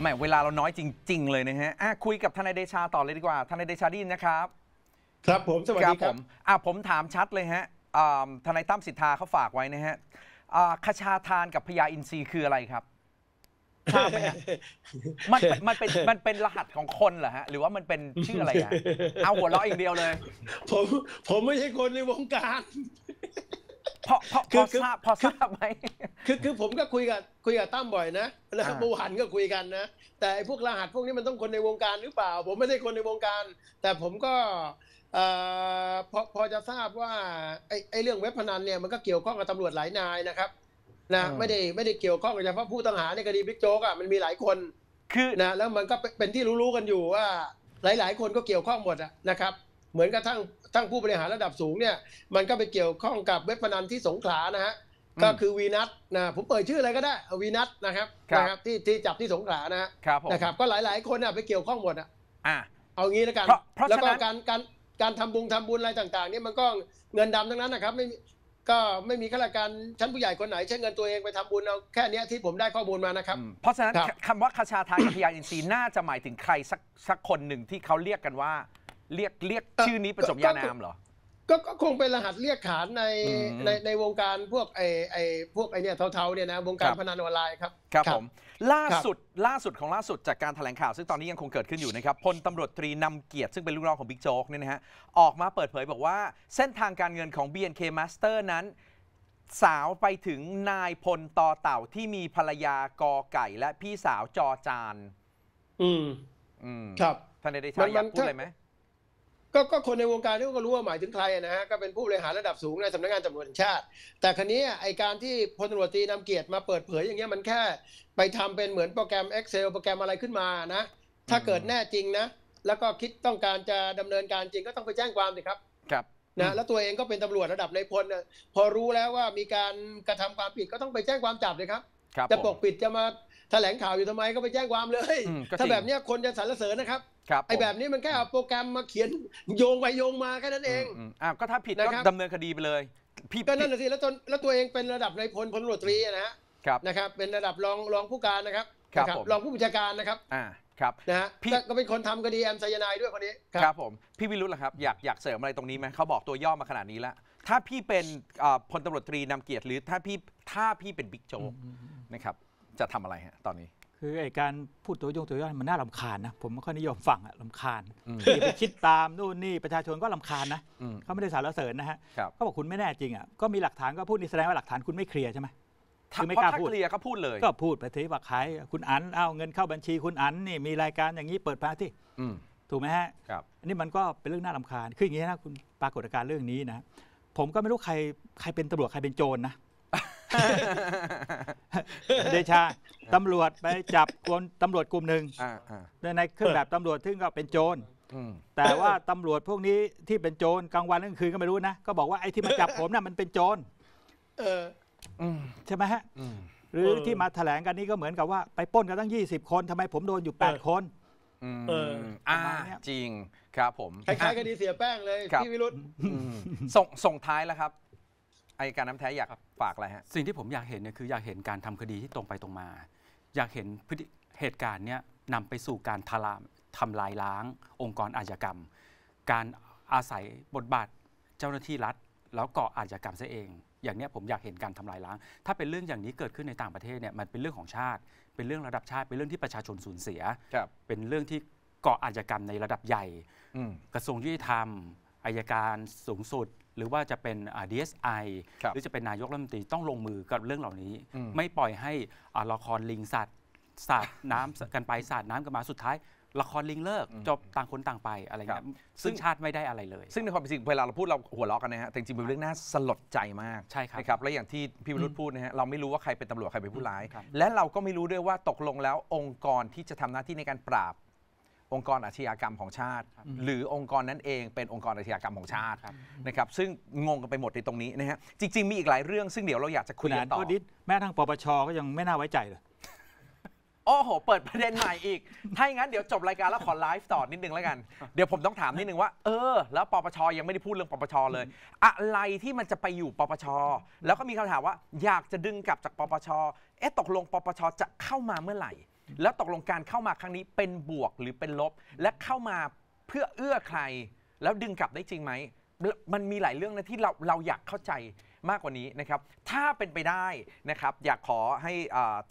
แหมเวลาเราน้อยจริง ๆ เลยนะฮะะคุยกับทนายเดชาต่อเลยดีกว่าทนายเดชาดินนะครับครับผมสวัสดีครับอ่ะผมถามชัดเลยฮะทนายตั้มสิทธาเขาฝากไว้นะฮะคชาทานกับพญาอินทรีคืออะไรครับทราบไหมฮะมันมันเป็นมันเป็นรหัสของคนเหรอฮะ หรือว่ามันเป็นชื่ออะไรฮะเอาหัวเราะอีกเดียวเลย ผมผมไม่ใช่คนในวงการพอพอพอทราบพอทราบไหมคือคือผมก็คุยกับคุยกับตั้มบ่อยนะ แล้วบูหันก็คุยกันนะ แต่พวกรหัสพวกนี้มันต้องคนในวงการหรือเปล่า ผมไม่ใช่คนในวงการ แต่ผมก็พอพอจะทราบว่าไอ้ไอเรื่องเว็บพนันเนี่ยมันก็เกี่ยวข้องกับตำรวจหลายนายนะครับนะไม่ได้ไม่ได้เกี่ยวข้องกับเฉพาะผู้ต้องหาในคดีบิ๊กโจ๊กอ่ะมันมีหลายคนคือนะแล้วมันก็เป็นที่รู้ๆกันอยู่ว่า หลายๆ คนก็เกี่ยวข้องหมดนะครับ เหมือนกับทั้งทั้งผู้บริหารระดับสูงเนี่ย มันก็ไปเกี่ยวข้องกับเว็บพนันที่สงขลานะฮะก็คือวีนัทนะผมเปิดชื่ออะไรก็ได้วีนัทนะครับนะครับที่ที่จับที่สงขลานะฮะนะครับ ก็หลายๆ คนี่ะไปเกี่ยวข้องหมดอ่ะเอางี้แล้วกันแล้วก็การการการทำบุญทำบุญอะไรต่างๆเนี่ยมันก็เงินดำทั้งนั้นนะครับไม่ก็ไม่มีข้าราชการชั้นผู้ใหญ่คนไหนใช้เงินตัวเองไปทำบุญเอาแค่นี้ที่ผมได้ข้อมูลมานะครับ เพราะฉะนั้นคำว่าคชาทานกพยาอินทรีย์น่าจะหมายถึงใครสักสักคนหนึ่งที่เขาเรียกกันว่าเรียกเรียกชื่อนี้เป็นสมญานามเหรอก็ก็คงเป็นรหัสเรียกขานในในในวงการพวกไอไอพวกไอเนี่ยเทาๆเนี่ยนะวงการพนันออนไลน์ครับ ครับผมล่าสุดล่าสุดของล่าสุดจากการแถลงข่าวซึ่งตอนนี้ยังคงเกิดขึ้นอยู่นะครับพลตำรวจตรีนำเกียรติ ซึ่งเป็นลูกน้องของบิ๊กโจ๊กเนี่ยนะฮะออกมาเปิดเผยบอกว่า เส้นทางการเงินของ BNK Master นั้น สาวไปถึงนายพลต่อเต่าที่มีภรรยากอไก่และพี่สาวจอจานอืมอืมครับท่านได้ใช้อยากพูดอะไรไหมก็ก็คนในวงการเขาก็รู้ว่า หมายถึงใครนะฮะก็เป็นผู้บริหารระดับสูงในสำนักงานตำรวจแห่งชาติ แต่ครั้นี้ไอการที่พลตำรวจตีนำเกียรติมาเปิดเผยอย่างเงี้ยมันแค่ ไปทำเป็นเหมือนโปรแกรม Excel โปรแกรมอะไรขึ้นมานะ ถ้าเกิดแน่จริงนะ แล้วก็คิดต้องการจะดำเนินการจริงก็ต้องไปแจ้งความสิครับครับนะแล้วตัวเองก็เป็นตำรวจระดับในพลพอรู้แล้วว่ามีการกระทำความผิดก็ต้องไปแจ้งความจับเลยครับ จะปกปิดจะมาแถลงข่าวอยู่ทำไมก็ไปแจ้งความเลย ถ้าแบบนี้คนจะสรรเสริญนะครับ ไอ้แบบนี้มันแค่เอาโปรแกรมมาเขียนโยงไปโยงมาแค่นั้นเองอ่าก็ถ้าผิดก็ดำเนินคดีไปเลยพี่ก็นั่นแหละสิแล้วตนแล้วตัวเองเป็นระดับนายพลพลตรวจตรีนะฮะนะครับ เป็นระดับรองรองผู้การนะครับ ครับ รองผู้บัญชาการนะครับ อ่า ครับ นะฮะพี่ก็เป็นคนทำคดีแอมไซยานายด้วยคนนี้ ครับผม พี่วิรุธล่ะครับ อยากอยากเสริมอะไรตรงนี้ไหมเขาบอกตัวย่อมาขนาดนี้แล้ว ถ้าพี่เป็นพลตำรวจตรีนำเกียรติหรือถ้าพี่ถ้าพี่เป็นบิ๊กโจ๊กนะครับจะทำอะไรฮะตอนนี้ คือไอการพูดตัวยงตัวย่อมันน่าลาคาญนะ ผมไม่ค่อยนิยมฟังอะลำคาญที่ไปคิดตามนู่นนี่ประชาชนก็ลาคาญนะเขาไม่ได้สารเสริญนะฮะเขาบอกคุณไม่แน่จริงอะก็มีหลักฐานก็พูดนี่แสดงว่าหลักฐานคุณไม่เคลียร์ใช่ไหมคือไม่กล้าพูดเคลียร์ก็พูดเลย ก็พูดไปทีว่าขายคุณอันเอาเงินเข้าบัญชีคุณอันนี่มีรายการอย่างนี้เปิดพาที่ถูกไหมฮะครับอันนี้มันก็เป็นเรื่องน่าลำคาญ คืออย่างนี้นะคุณปรากฏการเรื่องนี้นะ ผมก็ไม่รู้ใครใครเป็นตำรวจใครเป็นโจรนะเดชาตำรวจไปจับคนตำรวจกลุ่มหนึ่งในเครื่องแบบตำรวจซึ่งก็เป็นโจรแต่ว่าตำรวจพวกนี้ที่เป็นโจรกลางวันกลางคืนก็ไม่รู้นะ ก็บอกว่าไอ้ที่มาจับผมน่ะมันเป็นโจรใช่ไหมฮะหรือที่มาแถลงกันนี้ก็เหมือนกับว่า ไปป้นกันตั้ง 20 คนทำไมผมโดนอยู่ 8 คนอ่าจริงครับผมคล้ายๆคดีเสียแป้งเลยพี่วิรุธส่งส่งท้ายแล้วครับอายการน้ำแท้อยากฝากอะไรฮะสิ่งที่ผมอยากเห็นเนี่ยคืออยากเห็นการทำคดีที่ตรงไปตรงมา อยากเห็นเหตุการณ์เนี่ยนำไปสู่การทลามทำลายล้าง องค์กรอาชญากรรม การอาศัยบทบาทเจ้าหน้าที่รัฐ แล้วก่ออาชญากรรมซะเอง อย่างนี้ผมอยากเห็นการทำลายล้าง ถ้าเป็นเรื่องอย่างนี้เกิดขึ้นในต่างประเทศเนี่ยมันเป็นเรื่องของชาติ เป็นเรื่องระดับชาติ เป็นเรื่องที่ประชาชนสูญเสียเป็นเรื่องที่ก่ออาชญากรรมในระดับใหญ่กระทรวงยุติธรรมอายการสูงสุดหรือว่าจะเป็น DSI หรือจะเป็นนายกรัฐมนตรีต้องลงมือกับเรื่องเหล่านี้ ไม่ปล่อยให้ละครลิงสัตว์สาดน้ำกันไปสาดน้ำกันมาสุดท้าย ละครลิงเลิกจบต่างคนต่างไปอะไรเงี้ยซึ่งชาติไม่ได้อะไรเลย ซึ่งในความเป็นจริงเวลาเราพูดเราหัวเราะกันนะฮะแต่จริงเป็นเรื่องน่าสลดใจมากใช่ครับรบและอย่างที่พี่วิรุธพูดนะฮะเราไม่รู้ว่าใครเป็นตำรวจใครเป็นผู้ร้ายและเราก็ไม่รู้ด้วยว่าตกลงแล้วองค์กรที่จะทำหน้าที่ในการปราบองค์กรอาชญากรรมของชาติ หรือองค์กรนั้นเองเป็นองค์กรอาชญากรรมของชาตินะครับซึ่งงงกันไปหมดในตรงนี้นะฮะจริงๆมีอีกหลายเรื่อง ซึ่งเดี๋ยวเราอยากจะคุยกันต่อแม้ทางปปช ก็ยังไม่น่าไว้ใจเลย โอ้โหเปิดประเด็นใหม่อีก ถ้าอย่างนั้นเดี๋ยวจบรายการแล้วขอไลฟ์ต่อนิดนึงแล้วกันเดี๋ยวผมต้องถามนิดนึงว่า เออแล้ว ปปชยังไม่ได้พูดเรื่องปปชเลย อะไรที่มันจะไปอยู่ปปชแล้วก็มีคำถามว่า อยากจะดึงกลับจากปปชเอ๊ะตกลงปปชจะเข้ามาเมื่อไหร่แล้วตกลงการเข้ามาครั้งนี้เป็นบวกหรือเป็นลบ และเข้ามาเพื่อเอื้อใคร แล้วดึงกลับได้จริงไหม มันมีหลายเรื่องนะที่เราเราอยากเข้าใจมากกว่านี้นะครับ ถ้าเป็นไปได้นะครับ อยากขอให้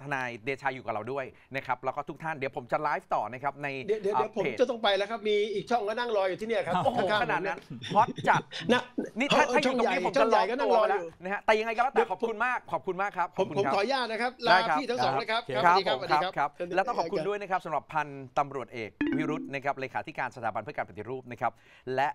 ทนายเดชาอยู่กับเราด้วยนะครับแล้วก็ทุกท่านเดี๋ยวผมจะไลฟ์ต่อนะครับในเดี๋ยวผมจะต้องไปแล้วครับมีอีกช่องก็นั่งรออยู่ที่นี่ครับโอ้โหขนาดนั้นฮอตจัดนะนี่ถ้าถ้าอยู่ตรงนี้ผมจะรอก็นั่งรอแล้วนะฮะแต่ยังไงก็แล้วแต่ขอบคุณมากขอบคุณมากครับผมขออนุญาตนะครับลาพี่ทั้งสองนะครับครับครับครับแล้วต้องขอบคุณด้วยนะครับสำหรับพันตำรวจเอกวิรุธนะครับเลขาธิการสถาบันเพื่อการปฏิรูปนะครับ และ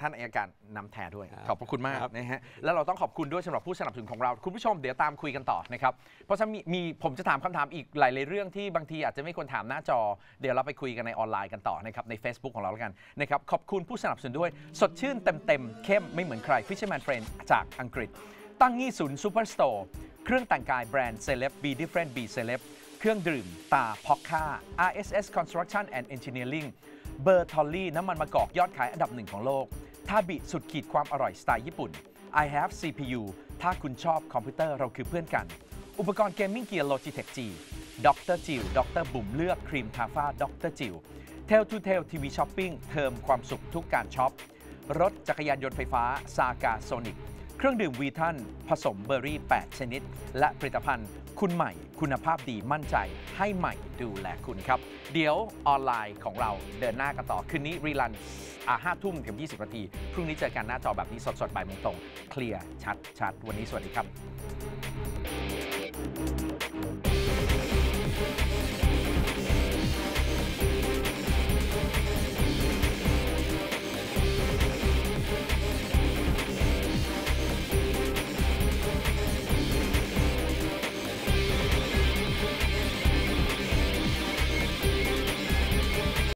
ท่านอัยการนำแทนด้วยขอบคุณมากนะฮะแล้วเราต้องขอบคุณด้วยสำหรับผู้สนับสนุนของเรา คุณผู้ชมเดี๋ยวตามคุยกันต่อนะครับ เพราะฉะนั้นมีผมจะถามคำถามอีกหลายเรื่องที่บางทีอาจจะไม่ควรถามหน้าจอเดี๋ยวเราไปคุยกันในออนไลน์กันต่อนะครับใน Facebook ของเราแล้วกันนะครับขอบคุณผู้สนับสนุนด้วย สดชื่นเต็มๆเข้มไม่เหมือนใคร Fisherman Friend จากอังกฤษ ตั้งยี่ศูนย์ซูเปอร์สโตร์เครื่องแต่งกายแบรนด์ซเล็บ Be Different Be Celeb เครื่องดื่ม ตาพอกค่า RSS Construction and Engineering เบอร์ทอลลี่น้ำมันมะกอกยอดขายอันดับหนึ่งของโลกทาบิสุดขีดความอร่อยสไตล์ญี่ปุ่น I have CPU ถ้าคุณชอบคอมพิวเตอร์เราคือเพื่อนกัน อุปกรณ์เกมมิ่งเกียร์ Logitech G ดรจิวดรบุ๋มเลือกครีมทาฟ้าดรจิวเทลทูเทลทีวีช้อปปิ้งเทิมความสุขทุกการช็อป รถจักรยานยนต์ไฟฟ้าซากาโซนิกเครื่องดื่มวีทันผสมเบอร์รี่ 8 ชนิด และผลิตภัณฑ์คุณใหม่คุณภาพดีมั่นใจให้ใหม่ดูแลคุณครับ เดี๋ยวออนไลน์ของเราเดินหน้ากันต่อ คืนนี้ รีลันห้าทุ่มถึง20นาทีพรุ่งนี้เจอกันหน้าจอแบบนี้สดๆบ่ายโมงตรง เคลียร์ชัดชัดวันนี้สวัสดีครับ